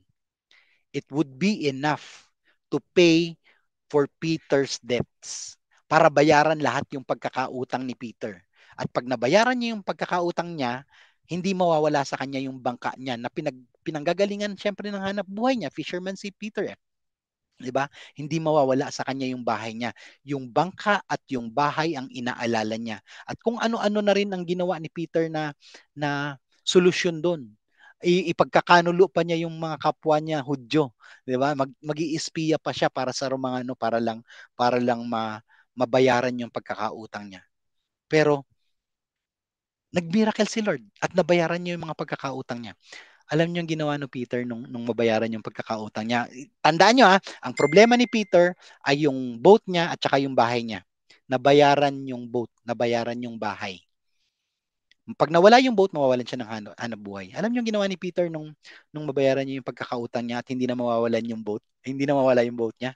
it would be enough to pay for Peter's debts para bayaran lahat yung pagkakautang ni Peter. At pag nabayaran niya yung pagkakautang niya, hindi mawawala sa kanya yung bangka niya na pinag, pinanggagalingan siyempre ng hanap buhay niya, fisherman si Peter eh. 'Di ba? Hindi mawawala sa kanya yung bahay niya. Yung bangka at yung bahay ang inaalala niya. At kung ano-ano na rin ang ginawa ni Peter na na solusyon doon. Ipagkakanulo pa niya yung mga kapwa niya Hudyo, 'di ba? Mag magi-espiya pa siya para sa mga ano para lang para lang ma, mabayaran yung pagkakautang niya. Pero nagmiracle si Lord at nabayaran niya yung mga pagkakautang niya. Alam niyo yung ginawa ni Peter nung, nung mabayaran yung pagkakautang niya. Tandaan niyo ha, ang problema ni Peter ay yung boat niya at saka yung bahay niya. Nabayaran yung boat, nabayaran yung bahay. Pag nawala yung boat, mawawalan siya ng hanap, hanap buhay. Alam niyo yung ginawa ni Peter nung, nung mabayaran niya yung pagkakautang niya at hindi na mawawalan yung boat, hindi na mawala yung boat niya.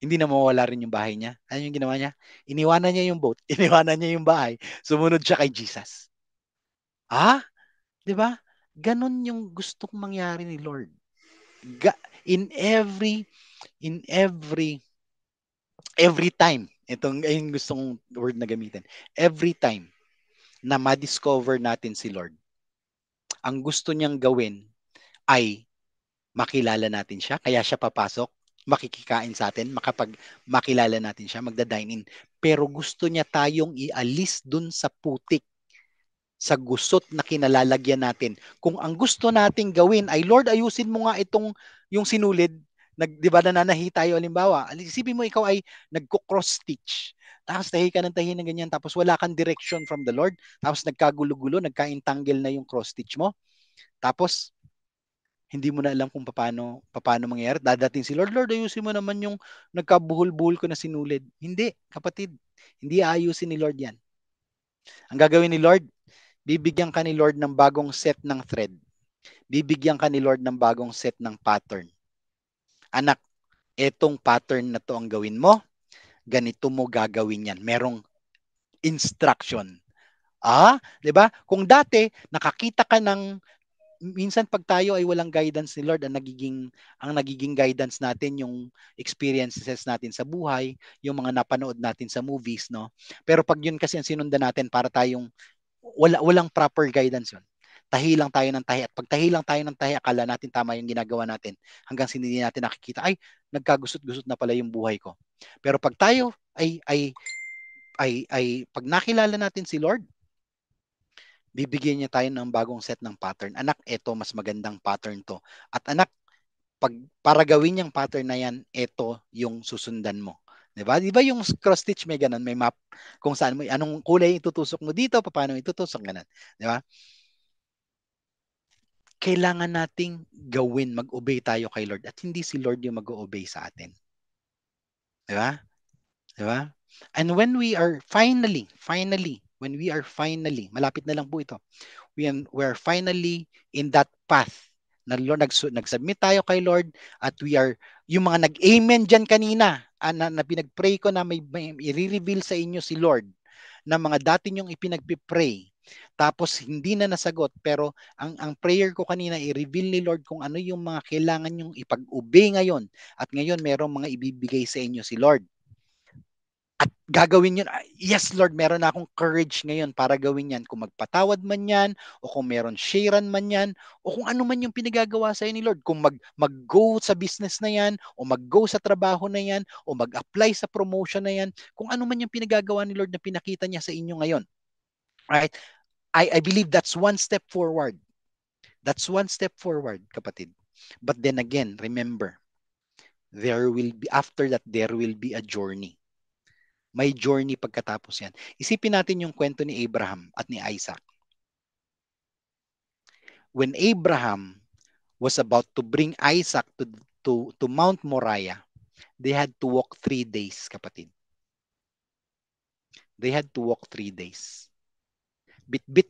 Hindi na mawala rin yung bahay niya. Ano yung ginawa niya? Iniwanan niya yung boat, iniwanan niya yung bahay, sumunod siya kay Jesus. Ah? 'Di ba? Ganon yung gustong mangyari ni Lord. Ga- in every in every every time itong ay yung gusto word na gamitin every time na ma-discover natin si Lord. Ang gusto niyang gawin ay makilala natin siya, kaya siya papasok, makikikain sa atin, makapag makilala natin siya, magda-dine in. Pero gusto niya tayong ialis dun sa putik sa gusot na kinalalagyan natin. Kung ang gusto nating gawin ay Lord, ayusin mo nga itong yung sinulid, nag, di ba nananahi tayo halimbawa, isipin mo ikaw ay nagko-cross stitch tapos tahi ka ng tahi ng ganyan, tapos wala kang direction from the Lord, tapos nagkagulo-gulo, nagka-entangle na yung cross-stitch mo, tapos hindi mo na alam kung paano, paano mangyayari. Dadating si Lord, Lord, ayusin mo naman yung nagkabuhol-buhol ko na sinulid. Hindi, kapatid. Hindi ayusin ni Lord yan. Ang gagawin ni Lord, bibigyan ka ni Lord ng bagong set ng thread. Bibigyan ka ni Lord ng bagong set ng pattern. Anak, etong pattern na to ang gawin mo ganito mo gagawin yan. Merong instruction. Ah, 'di ba? Kung dati nakakita ka ng minsan pag tayo ay walang guidance ni Lord, ang nagiging ang nagiging guidance natin yung experiences natin sa buhay, yung mga napanood natin sa movies, no? Pero pag yun kasi ang sinundan natin para tayong wala walang proper guidance yun tahi lang tayo ng tahi. At pag tahi lang tayo ng tahi, akala natin tama yung ginagawa natin. Hanggang hindi natin nakikita, ay, nagkagusot-gusot na pala yung buhay ko. Pero pag tayo ay, ay, ay, ay, pag nakilala natin si Lord, bibigyan niya tayo ng bagong set ng pattern. Anak, ito, mas magandang pattern to. At anak, pag, para gawin niyang pattern na yan, ito yung susundan mo. 'di ba? 'Di ba yung cross stitch may ganun, may map kung saan mo anong kulay itutusok mo dito, paano itutusok ganun, 'di ba? kailangan nating gawin, mag-obey tayo kay Lord at hindi si Lord yung mag-obey sa atin. Di ba? Di ba? And when we are finally, finally, when we are finally, malapit na lang po ito, when we are finally in that path na Lord, nags, nagsubmit tayo kay Lord at we are, yung mga nag-amen dyan kanina, ah, na, na pinag-pray ko na may, may i-reveal sa inyo si Lord na mga dati niyong ipinagpipray tapos hindi na nasagot pero ang ang prayer ko kanina i-reveal ni Lord kung ano yung mga kailangan yung ipag-obey ngayon. At ngayon merong mga ibibigay sa inyo si Lord. At gagawin yun. Yes, Lord, meron na akong courage ngayon para gawin yan. Kung magpatawad man yan, o kung meron sharean man yan, o kung ano man yung pinagagawa sa ni Lord. Kung mag, mag-go sa business na yan, o mag-go sa trabaho na yan, o mag-apply sa promotion na yan, kung ano man yung pinagagawa ni Lord na pinakita niya sa inyo ngayon. Right? I, I believe that's one step forward. That's one step forward, kapatid. But then again, remember, there will be, after that, there will be a journey. May journey pagkatapos yan. Isipin natin yung kwento ni Abraham at ni Isaac. When Abraham was about to bring Isaac to, to, to Mount Moriah, they had to walk three days, kapatid. They had to walk three days. Bitbit,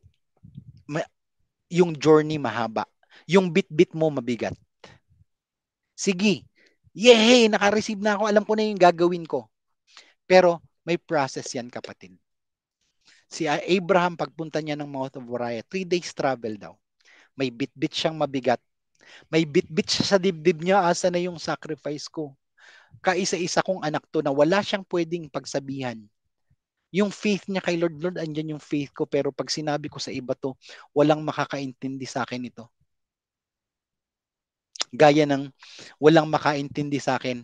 ma- yung journey mahaba. Yung bitbit mo mabigat. Sige, yehey, naka-receive na ako. Alam ko na yung gagawin ko. Pero may process yan kapatid. Si Abraham, pagpunta niya ng Mount of Moriah, three days travel daw. May bitbit siyang mabigat. May bitbit siya sa dibdib niya, asa na yung sacrifice ko. Kaisa-isa kong anak to na wala siyang pwedeng pagsabihan yung faith niya kay Lord, Lord, andyan yung faith ko, pero pag sinabi ko sa iba to, walang makakaintindi sa akin ito. Gaya ng walang makaintindi sa akin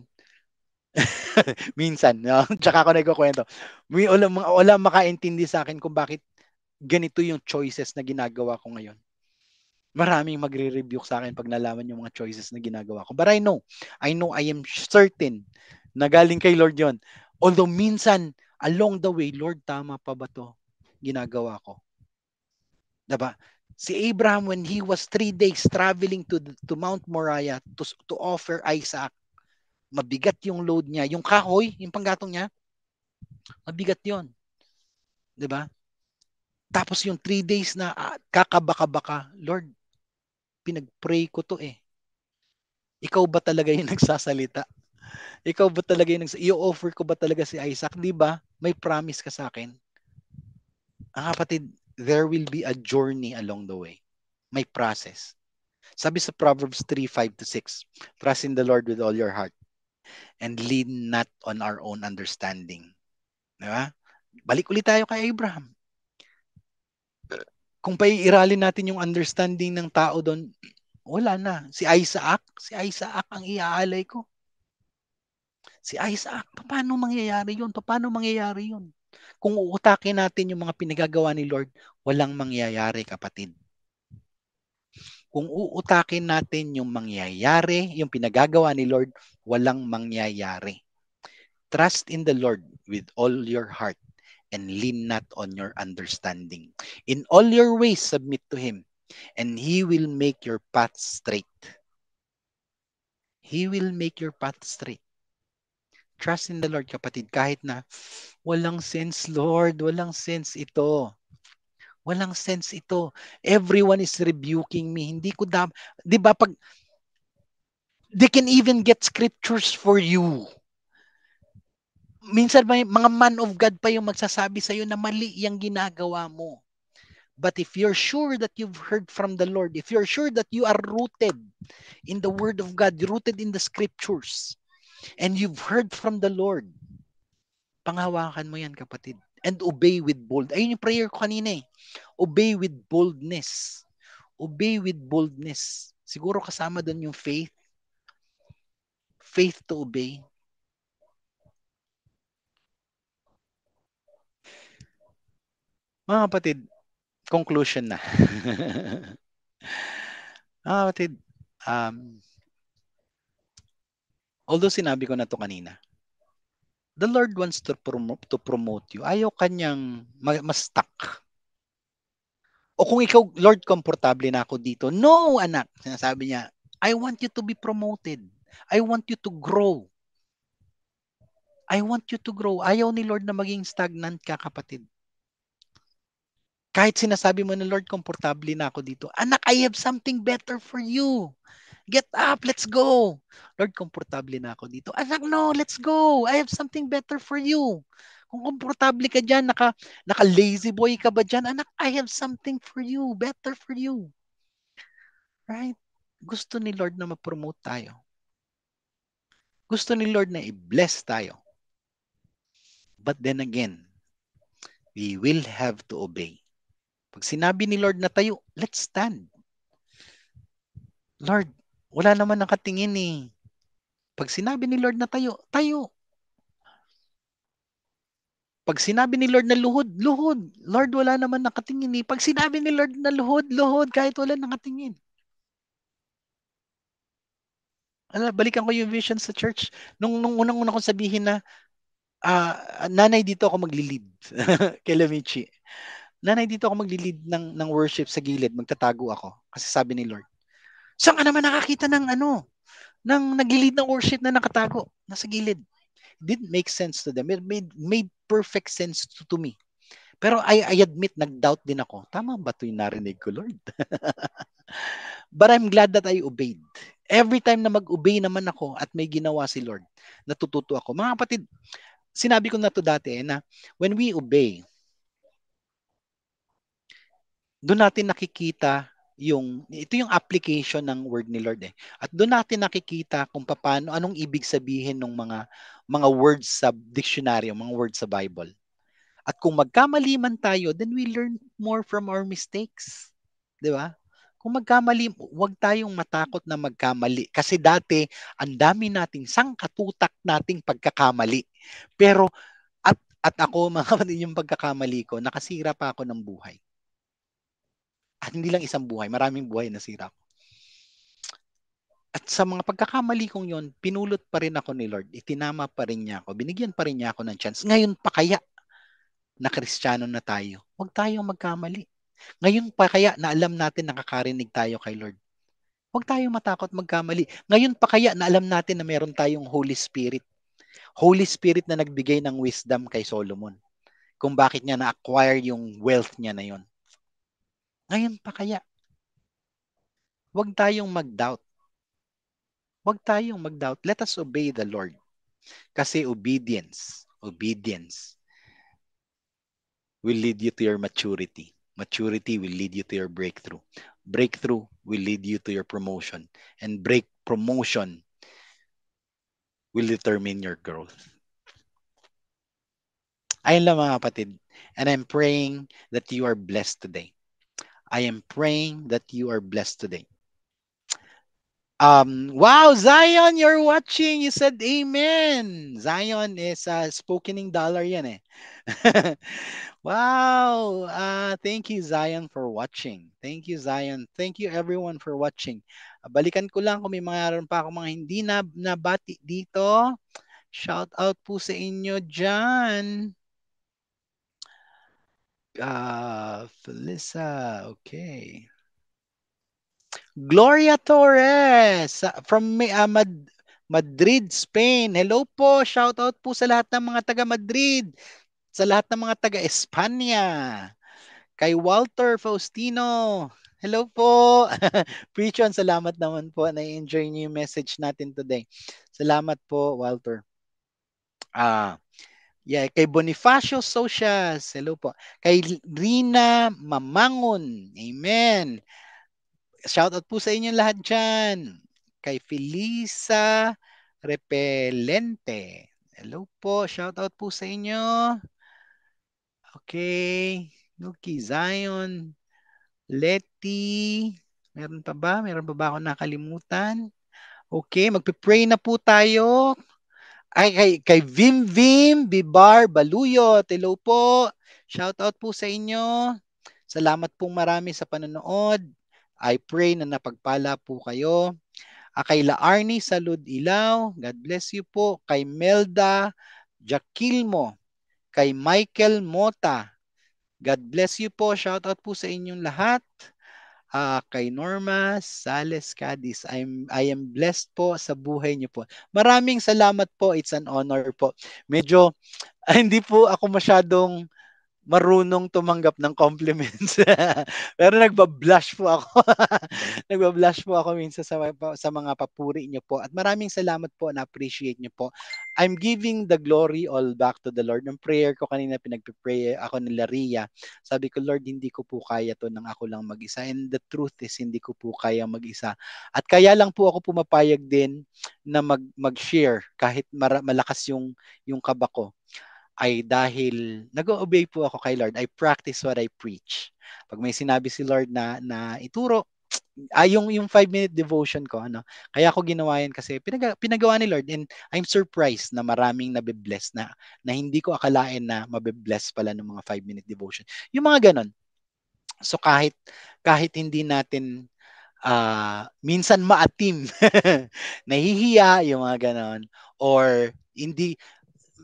minsan, no? tsaka ako nagkukwento. Wala, wala makaintindi sa akin kung bakit ganito yung choices na ginagawa ko ngayon. Maraming magre-rebuke sa akin pag nalaman yung mga choices na ginagawa ko. But I know, I know I am certain na galing kay Lord yon. Although minsan, along the way, Lord, tama pa ba to ginagawa ko? Diba? Si Abraham, when he was three days traveling to, to Mount Moriah to, to offer Isaac, mabigat yung load niya. Yung kahoy, yung panggatong niya, mabigat yun. yon, Diba? Tapos yung three days na ah, kakabaka-baka, Lord, pinag-pray ko to eh. Ikaw ba talaga yung nagsasalita? Ikaw ba talaga yung I-offer ko ba talaga si Isaac? Di ba? may promise ka sa akin. Ang ah, kapatid, there will be a journey along the way. May process. Sabi sa Proverbs 3, 5 to 6, Trust in the Lord with all your heart and lean not on our own understanding. Diba? Balik ulit tayo kay Abraham. Kung paiiralin natin yung understanding ng tao doon, wala na. Si Isaac, si Isaac ang iaalay ko. Si Isaac, paano mangyayari yun? Paano mangyayari yun? Kung uutakin natin yung mga pinagagawa ni Lord, walang mangyayari kapatid. Kung uutakin natin yung mangyayari, yung pinagagawa ni Lord, walang mangyayari. Trust in the Lord with all your heart and lean not on your understanding. In all your ways, submit to Him, and He will make your path straight. He will make your path straight. Trust in the Lord, kapatid. Kahit na walang sense, Lord. Walang sense ito. Walang sense ito. Everyone is rebuking me. Hindi ko dam... Di ba pag... They can even get scriptures for you. Minsan may mga man of God pa yung magsasabi sa'yo na mali yung ginagawa mo. But if you're sure that you've heard from the Lord, if you're sure that you are rooted in the Word of God, rooted in the Scriptures, And you've heard from the Lord. Panghawakan mo yan, kapatid. And obey with bold. Ayun yung prayer ko kanina eh. Obey with boldness. Obey with boldness. Siguro kasama doon yung faith. Faith to obey. Mga kapatid, conclusion na. mga kapatid, um, Although sinabi ko na to kanina. The Lord wants to promote, to promote you. Ayaw kanyang ma-stuck. O kung ikaw, Lord, comfortable na ako dito. No, anak. Sinasabi niya, I want you to be promoted. I want you to grow. I want you to grow. Ayaw ni Lord na maging stagnant ka, kapatid. Kahit sinasabi mo na, Lord, comfortable na ako dito. Anak, I have something better for you. Get up, let's go. Lord, komportable na ako dito. Anak, no, let's go. I have something better for you. Kung komportable ka dyan, naka, naka lazy boy ka ba dyan, anak, I have something for you, better for you. Right? Gusto ni Lord na ma-promote tayo. Gusto ni Lord na i-bless tayo. But then again, we will have to obey. Pag sinabi ni Lord na tayo, let's stand. Lord, wala naman nakatingin eh. Pag sinabi ni Lord na tayo, tayo. Pag sinabi ni Lord na luhod, luhod. Lord, wala naman nakatingin eh. Pag sinabi ni Lord na luhod, luhod. Kahit wala nakatingin. Alam, balikan ko yung vision sa church. Nung, nung unang unang kong sabihin na, uh, nanay dito ako magli-lead kay Lamichi. Nanay dito ako magli-lead ng, ng worship sa gilid. Magtatago ako. Kasi sabi ni Lord. Saan ka naman nakakita ng ano? Ng nagilid ng worship na nakatago. Nasa gilid. Didn't make sense to them. It made, made perfect sense to, to me. Pero I, I admit, nag-doubt din ako. Tama ba ito yung narinig ko, Lord? But I'm glad that I obeyed. Every time na mag-obey naman ako at may ginawa si Lord, natututo ako. Mga kapatid, sinabi ko na to dati eh, na when we obey, doon natin nakikita yung ito yung application ng word ni Lord eh. At doon natin nakikita kung paano anong ibig sabihin ng mga mga words sa dictionary, mga words sa Bible. At kung magkamali man tayo, then we learn more from our mistakes. 'Di ba? Kung magkamali, huwag tayong matakot na magkamali. Kasi dati, ang dami nating sangkatutak nating pagkakamali. Pero at at ako mga kapatid, yung pagkakamali ko, nakasira pa ako ng buhay at hindi lang isang buhay, maraming buhay na sira ko. At sa mga pagkakamali kong yon, pinulot pa rin ako ni Lord. Itinama pa rin niya ako. Binigyan pa rin niya ako ng chance. Ngayon pa kaya na kristyano na tayo, huwag tayong magkamali. Ngayon pa kaya na alam natin nakakarinig tayo kay Lord. Huwag tayong matakot magkamali. Ngayon pa kaya na alam natin na meron tayong Holy Spirit. Holy Spirit na nagbigay ng wisdom kay Solomon kung bakit niya na-acquire yung wealth niya na yon. Ngayon pa kaya? Huwag tayong mag-doubt. Huwag tayong mag-doubt. Let us obey the Lord. Kasi obedience, obedience will lead you to your maturity. Maturity will lead you to your breakthrough. Breakthrough will lead you to your promotion. And break promotion will determine your growth. Ayun lang mga kapatid. And I'm praying that you are blessed today. I am praying that you are blessed today. Um, wow, Zion, you're watching. You said amen. Zion is a uh, spokening dollar yan eh. wow. Uh, thank you, Zion, for watching. Thank you, Zion. Thank you, everyone, for watching. Balikan ko lang kung may mga pa ako mga hindi na nabati dito. Shout out po sa inyo dyan uh, ah, Felisa, okay. Gloria Torres ah, from uh, Mad Madrid, Spain. Hello po, shout out po sa lahat ng mga taga Madrid, sa lahat ng mga taga Espanya. Kay Walter Faustino. Hello po. Preachon, salamat naman po. Na-enjoy niyo yung message natin today. Salamat po, Walter. Ah, uh, Yeah, kay Bonifacio Socias. Hello po. Kay Rina Mamangon. Amen. Shout out po sa inyo lahat dyan. Kay Felisa Repelente. Hello po. Shout out po sa inyo. Okay. Nuki Zion. Letty. Meron pa ba? Meron pa ba ako nakalimutan? Okay, magpe-pray na po tayo. Ay, kay, kay Vim Vim, Bibar, Baluyo, Hello po. Shout out po sa inyo. Salamat po marami sa panonood. I pray na napagpala po kayo. Ah, kay La Arnie Salud Ilaw, God bless you po. Kay Melda Jaquilmo, kay Michael Mota, God bless you po. Shout out po sa inyong lahat uh, kay Norma Sales Cadiz. I'm, I am blessed po sa buhay niyo po. Maraming salamat po. It's an honor po. Medyo uh, hindi po ako masyadong marunong tumanggap ng compliments. Pero nagba-blush po ako. nagba-blush po ako minsan sa, sa mga papuri niyo po. At maraming salamat po na appreciate niyo po. I'm giving the glory all back to the Lord. Ang prayer ko kanina pinagpe ako ni Laria. Sabi ko, Lord, hindi ko po kaya to nang ako lang mag-isa. And the truth is, hindi ko po kaya mag-isa. At kaya lang po ako pumapayag din na mag- mag-share kahit mara- malakas yung, yung kaba ko ay dahil nag-obey po ako kay Lord, I practice what I preach. Pag may sinabi si Lord na, na ituro, ay ah, yung, yung five-minute devotion ko, ano, kaya ko ginawa yan kasi pinag, pinagawa ni Lord and I'm surprised na maraming nabibless na, na hindi ko akalain na mabibless pala ng mga five-minute devotion. Yung mga ganon. So kahit, kahit hindi natin uh, minsan maatim, nahihiya yung mga ganon or hindi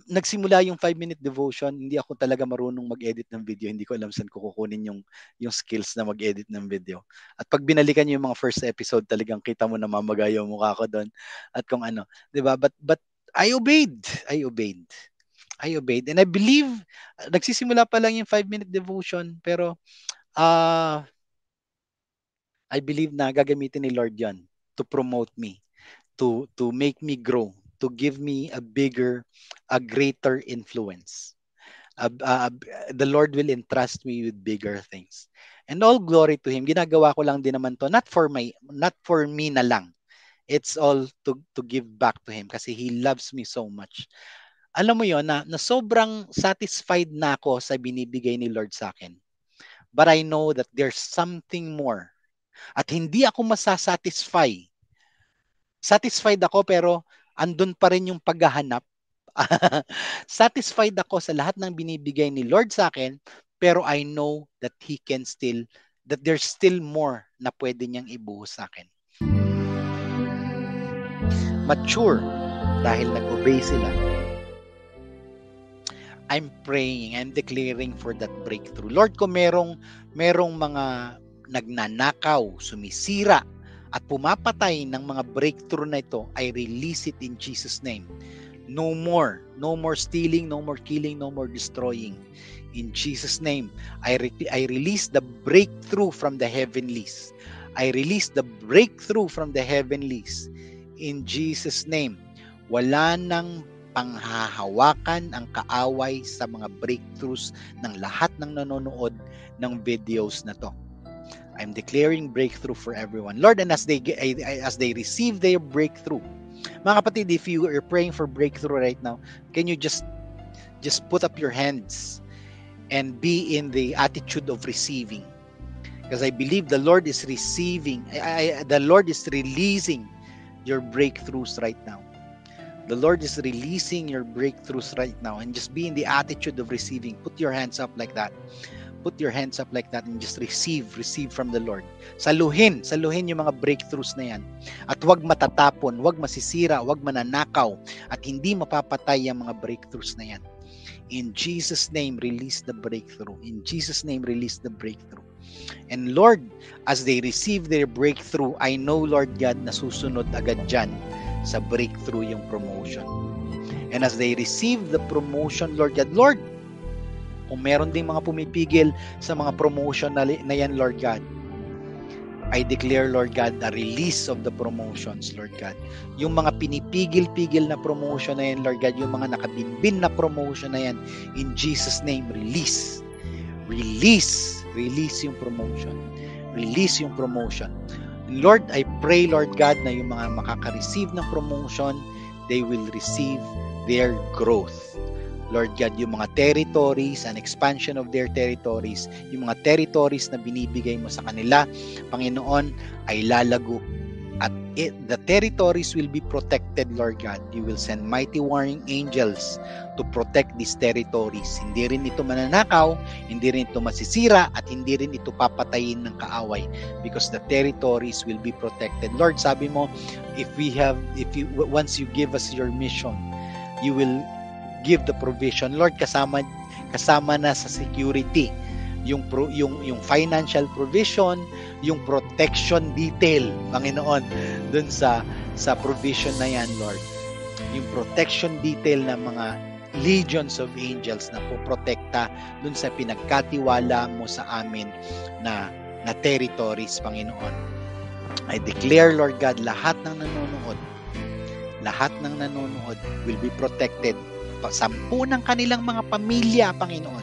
nagsimula yung 5 minute devotion, hindi ako talaga marunong mag-edit ng video. Hindi ko alam saan kukunin yung yung skills na mag-edit ng video. At pag binalikan niyo yung mga first episode, talagang kita mo na mamagayo mukha ko doon at kung ano, 'di ba? But but I obeyed. I obeyed. I obeyed and I believe nagsisimula pa lang yung 5 minute devotion pero uh, I believe na gagamitin ni Lord 'yon to promote me to to make me grow to give me a bigger, a greater influence. Uh, uh, the Lord will entrust me with bigger things. And all glory to Him. Ginagawa ko lang din naman to, not for my, not for me na lang. It's all to, to give back to Him kasi He loves me so much. Alam mo yon na, na sobrang satisfied na ako sa binibigay ni Lord sa akin. But I know that there's something more. At hindi ako masasatisfy. Satisfied ako pero andun pa rin yung paghahanap. Satisfied ako sa lahat ng binibigay ni Lord sa akin, pero I know that He can still, that there's still more na pwede niyang ibuhos sa akin. Mature dahil nag-obey sila. I'm praying, I'm declaring for that breakthrough. Lord, ko merong, merong mga nagnanakaw, sumisira, at pumapatay ng mga breakthrough na ito, I release it in Jesus' name. No more. No more stealing, no more killing, no more destroying. In Jesus' name, I, re- I release the breakthrough from the heavenlies. I release the breakthrough from the heavenlies. In Jesus' name, wala nang panghahawakan ang kaaway sa mga breakthroughs ng lahat ng nanonood ng videos na to. I'm declaring breakthrough for everyone. Lord, and as they as they receive their breakthrough. Mga kapatid, if you are praying for breakthrough right now, can you just just put up your hands and be in the attitude of receiving? Because I believe the Lord is receiving, I, I, the Lord is releasing your breakthroughs right now. The Lord is releasing your breakthroughs right now and just be in the attitude of receiving. Put your hands up like that. put your hands up like that and just receive, receive from the Lord. Saluhin, saluhin yung mga breakthroughs na yan. At huwag matatapon, huwag masisira, huwag mananakaw, at hindi mapapatay yung mga breakthroughs na yan. In Jesus' name, release the breakthrough. In Jesus' name, release the breakthrough. And Lord, as they receive their breakthrough, I know, Lord God, na susunod agad dyan sa breakthrough yung promotion. And as they receive the promotion, Lord God, Lord, kung meron ding mga pumipigil sa mga promotion na, na yan, Lord God, I declare, Lord God, the release of the promotions, Lord God. Yung mga pinipigil-pigil na promotion na yan, Lord God, yung mga nakabinbin na promotion na yan, in Jesus' name, release. Release. Release yung promotion. Release yung promotion. Lord, I pray, Lord God, na yung mga makaka-receive ng promotion, they will receive their growth. Lord God, yung mga territories, and expansion of their territories, yung mga territories na binibigay mo sa kanila, Panginoon, ay lalago. At it, the territories will be protected, Lord God. You will send mighty warring angels to protect these territories. Hindi rin ito mananakaw, hindi rin ito masisira, at hindi rin ito papatayin ng kaaway because the territories will be protected. Lord, sabi mo, if we have, if you, once you give us your mission, you will give the provision. Lord, kasama kasama na sa security yung pro, yung yung financial provision, yung protection detail, Panginoon, dun sa sa provision na yan, Lord. Yung protection detail ng mga legions of angels na poprotekta dun sa pinagkatiwala mo sa amin na na territories, Panginoon. I declare, Lord God, lahat ng nanonood, lahat ng nanonood will be protected sampu ng kanilang mga pamilya, Panginoon,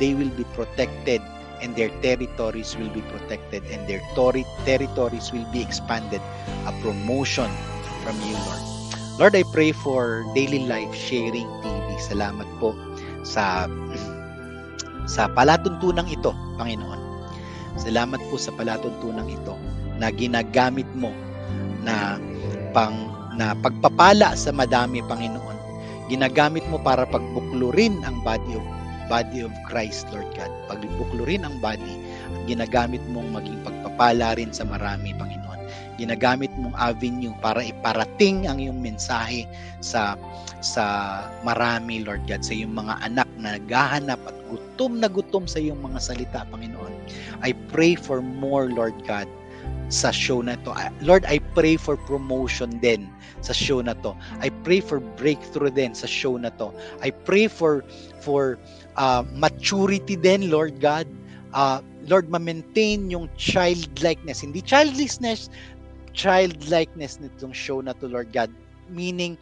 they will be protected and their territories will be protected and their tori- territories will be expanded. A promotion from you, Lord. Lord, I pray for Daily Life Sharing TV. Salamat po sa sa palatuntunang ito, Panginoon. Salamat po sa palatuntunang ito na ginagamit mo na pang na pagpapala sa madami Panginoon ginagamit mo para pagbuklurin ang body of body of Christ, Lord God. Pagbuklurin ang body at ginagamit mong maging pagpapala rin sa marami, Panginoon. Ginagamit mong avenue para iparating ang iyong mensahe sa sa marami, Lord God, sa iyong mga anak na naghahanap at gutom na gutom sa iyong mga salita, Panginoon. I pray for more, Lord God, sa show na to. Ah, Lord, I pray for promotion din sa show na to. I pray for breakthrough din sa show na to. I pray for for uh, maturity din, Lord God. Uh, Lord, ma-maintain yung childlikeness. Hindi childlessness, childlikeness nitong show na to, Lord God. Meaning,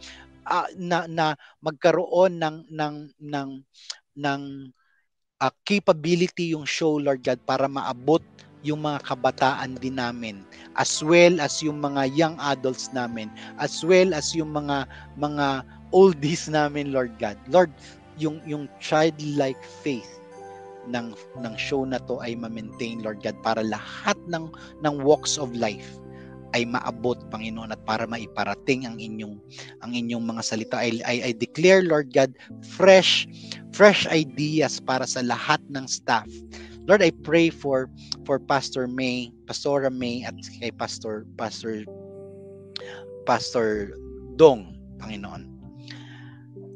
uh, na, na magkaroon ng, ng, ng, ng uh, capability yung show, Lord God, para maabot yung mga kabataan din namin as well as yung mga young adults namin as well as yung mga mga oldies namin Lord God Lord yung yung childlike faith ng ng show na to ay ma-maintain Lord God para lahat ng ng walks of life ay maabot Panginoon at para maiparating ang inyong ang inyong mga salita I, I, I declare Lord God fresh fresh ideas para sa lahat ng staff Lord, I pray for for Pastor May, Pastora May at kay Pastor Pastor Pastor Dong, Panginoon.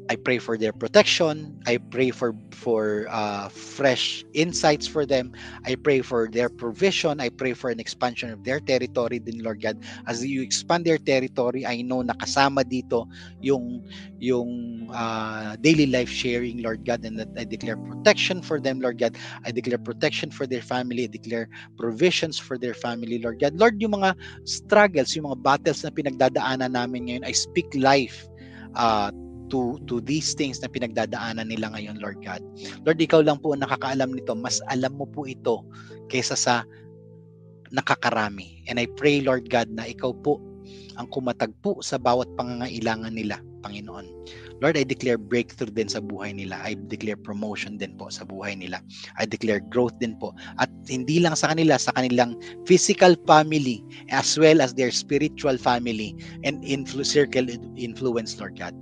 I pray for their protection. I pray for for uh, fresh insights for them. I pray for their provision. I pray for an expansion of their territory din Lord God. As you expand their territory, I know nakasama dito yung yung uh, daily life sharing Lord God and that I declare protection for them Lord God. I declare protection for their family. I declare provisions for their family Lord God. Lord, yung mga struggles, yung mga battles na pinagdadaanan namin ngayon, I speak life uh, to to these things na pinagdadaanan nila ngayon, Lord God. Lord, ikaw lang po ang nakakaalam nito. Mas alam mo po ito kaysa sa nakakarami. And I pray, Lord God, na ikaw po ang kumatag po sa bawat pangangailangan nila, Panginoon. Lord, I declare breakthrough din sa buhay nila. I declare promotion din po sa buhay nila. I declare growth din po. At hindi lang sa kanila, sa kanilang physical family as well as their spiritual family and influence, circle influence, Lord God.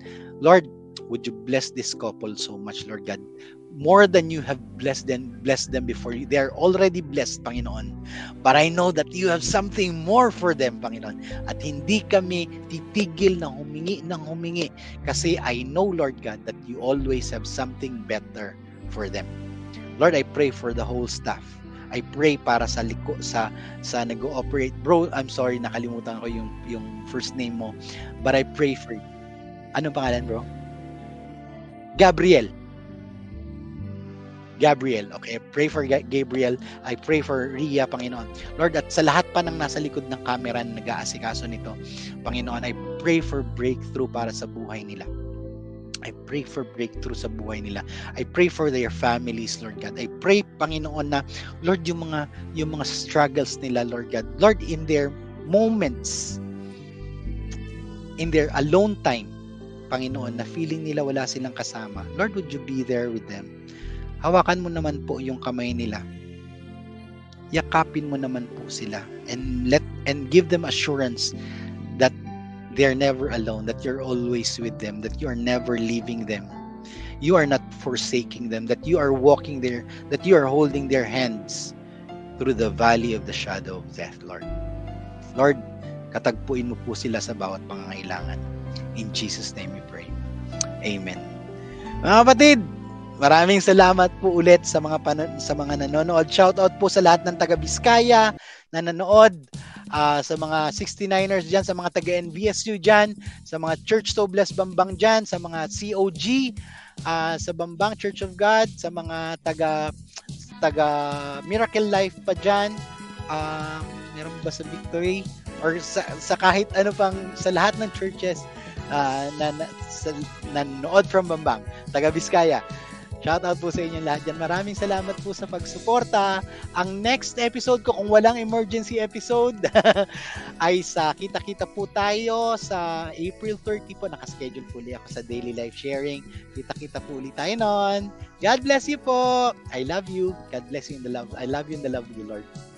Lord, would you bless this couple so much, Lord God? More than you have blessed them, blessed them before. They are already blessed, Panginoon. But I know that you have something more for them, Panginoon. At hindi kami titigil na humingi ng humingi. Kasi I know, Lord God, that you always have something better for them. Lord, I pray for the whole staff. I pray para sa liko sa sa nag-ooperate. Bro, I'm sorry nakalimutan ko yung yung first name mo. But I pray for you ano pangalan, bro? Gabriel. Gabriel. Okay, pray for Gabriel. I pray for Ria, Panginoon. Lord, at sa lahat pa ng nasa likod ng camera na nag-aasikaso nito, Panginoon, I pray for breakthrough para sa buhay nila. I pray for breakthrough sa buhay nila. I pray for their families, Lord God. I pray, Panginoon, na, Lord, yung mga, yung mga struggles nila, Lord God. Lord, in their moments, in their alone time, Panginoon, na feeling nila wala silang kasama, Lord, would you be there with them? Hawakan mo naman po yung kamay nila. Yakapin mo naman po sila and let and give them assurance that they're never alone, that you're always with them, that you are never leaving them. You are not forsaking them, that you are walking there, that you are holding their hands through the valley of the shadow of death, Lord. Lord, katagpuin mo po sila sa bawat pangangailangan. In Jesus name we pray. Amen. Mga kapatid, maraming salamat po ulit sa mga pan- sa mga nanonood. Shout out po sa lahat ng taga Biskaya na nanood, uh, sa mga 69ers diyan, sa mga taga NBSU diyan, sa mga Church to Bless Bambang diyan, sa mga COG uh, ah, sa Bambang Church of God, sa mga taga taga Miracle Life pa diyan. Uh, ah, meron ba sa Victory? or sa, sa kahit ano pang sa lahat ng churches uh, na, na sa, nanood from Bambang, taga Biskaya. Shoutout po sa inyo lahat dyan. Maraming salamat po sa pagsuporta. Ang next episode ko, kung walang emergency episode, ay sa kita-kita po tayo sa April 30 po. Nakaschedule po ulit ako sa Daily Life Sharing. Kita-kita po ulit tayo noon. God bless you po. I love you. God bless you in the love. I love you in the love of the Lord.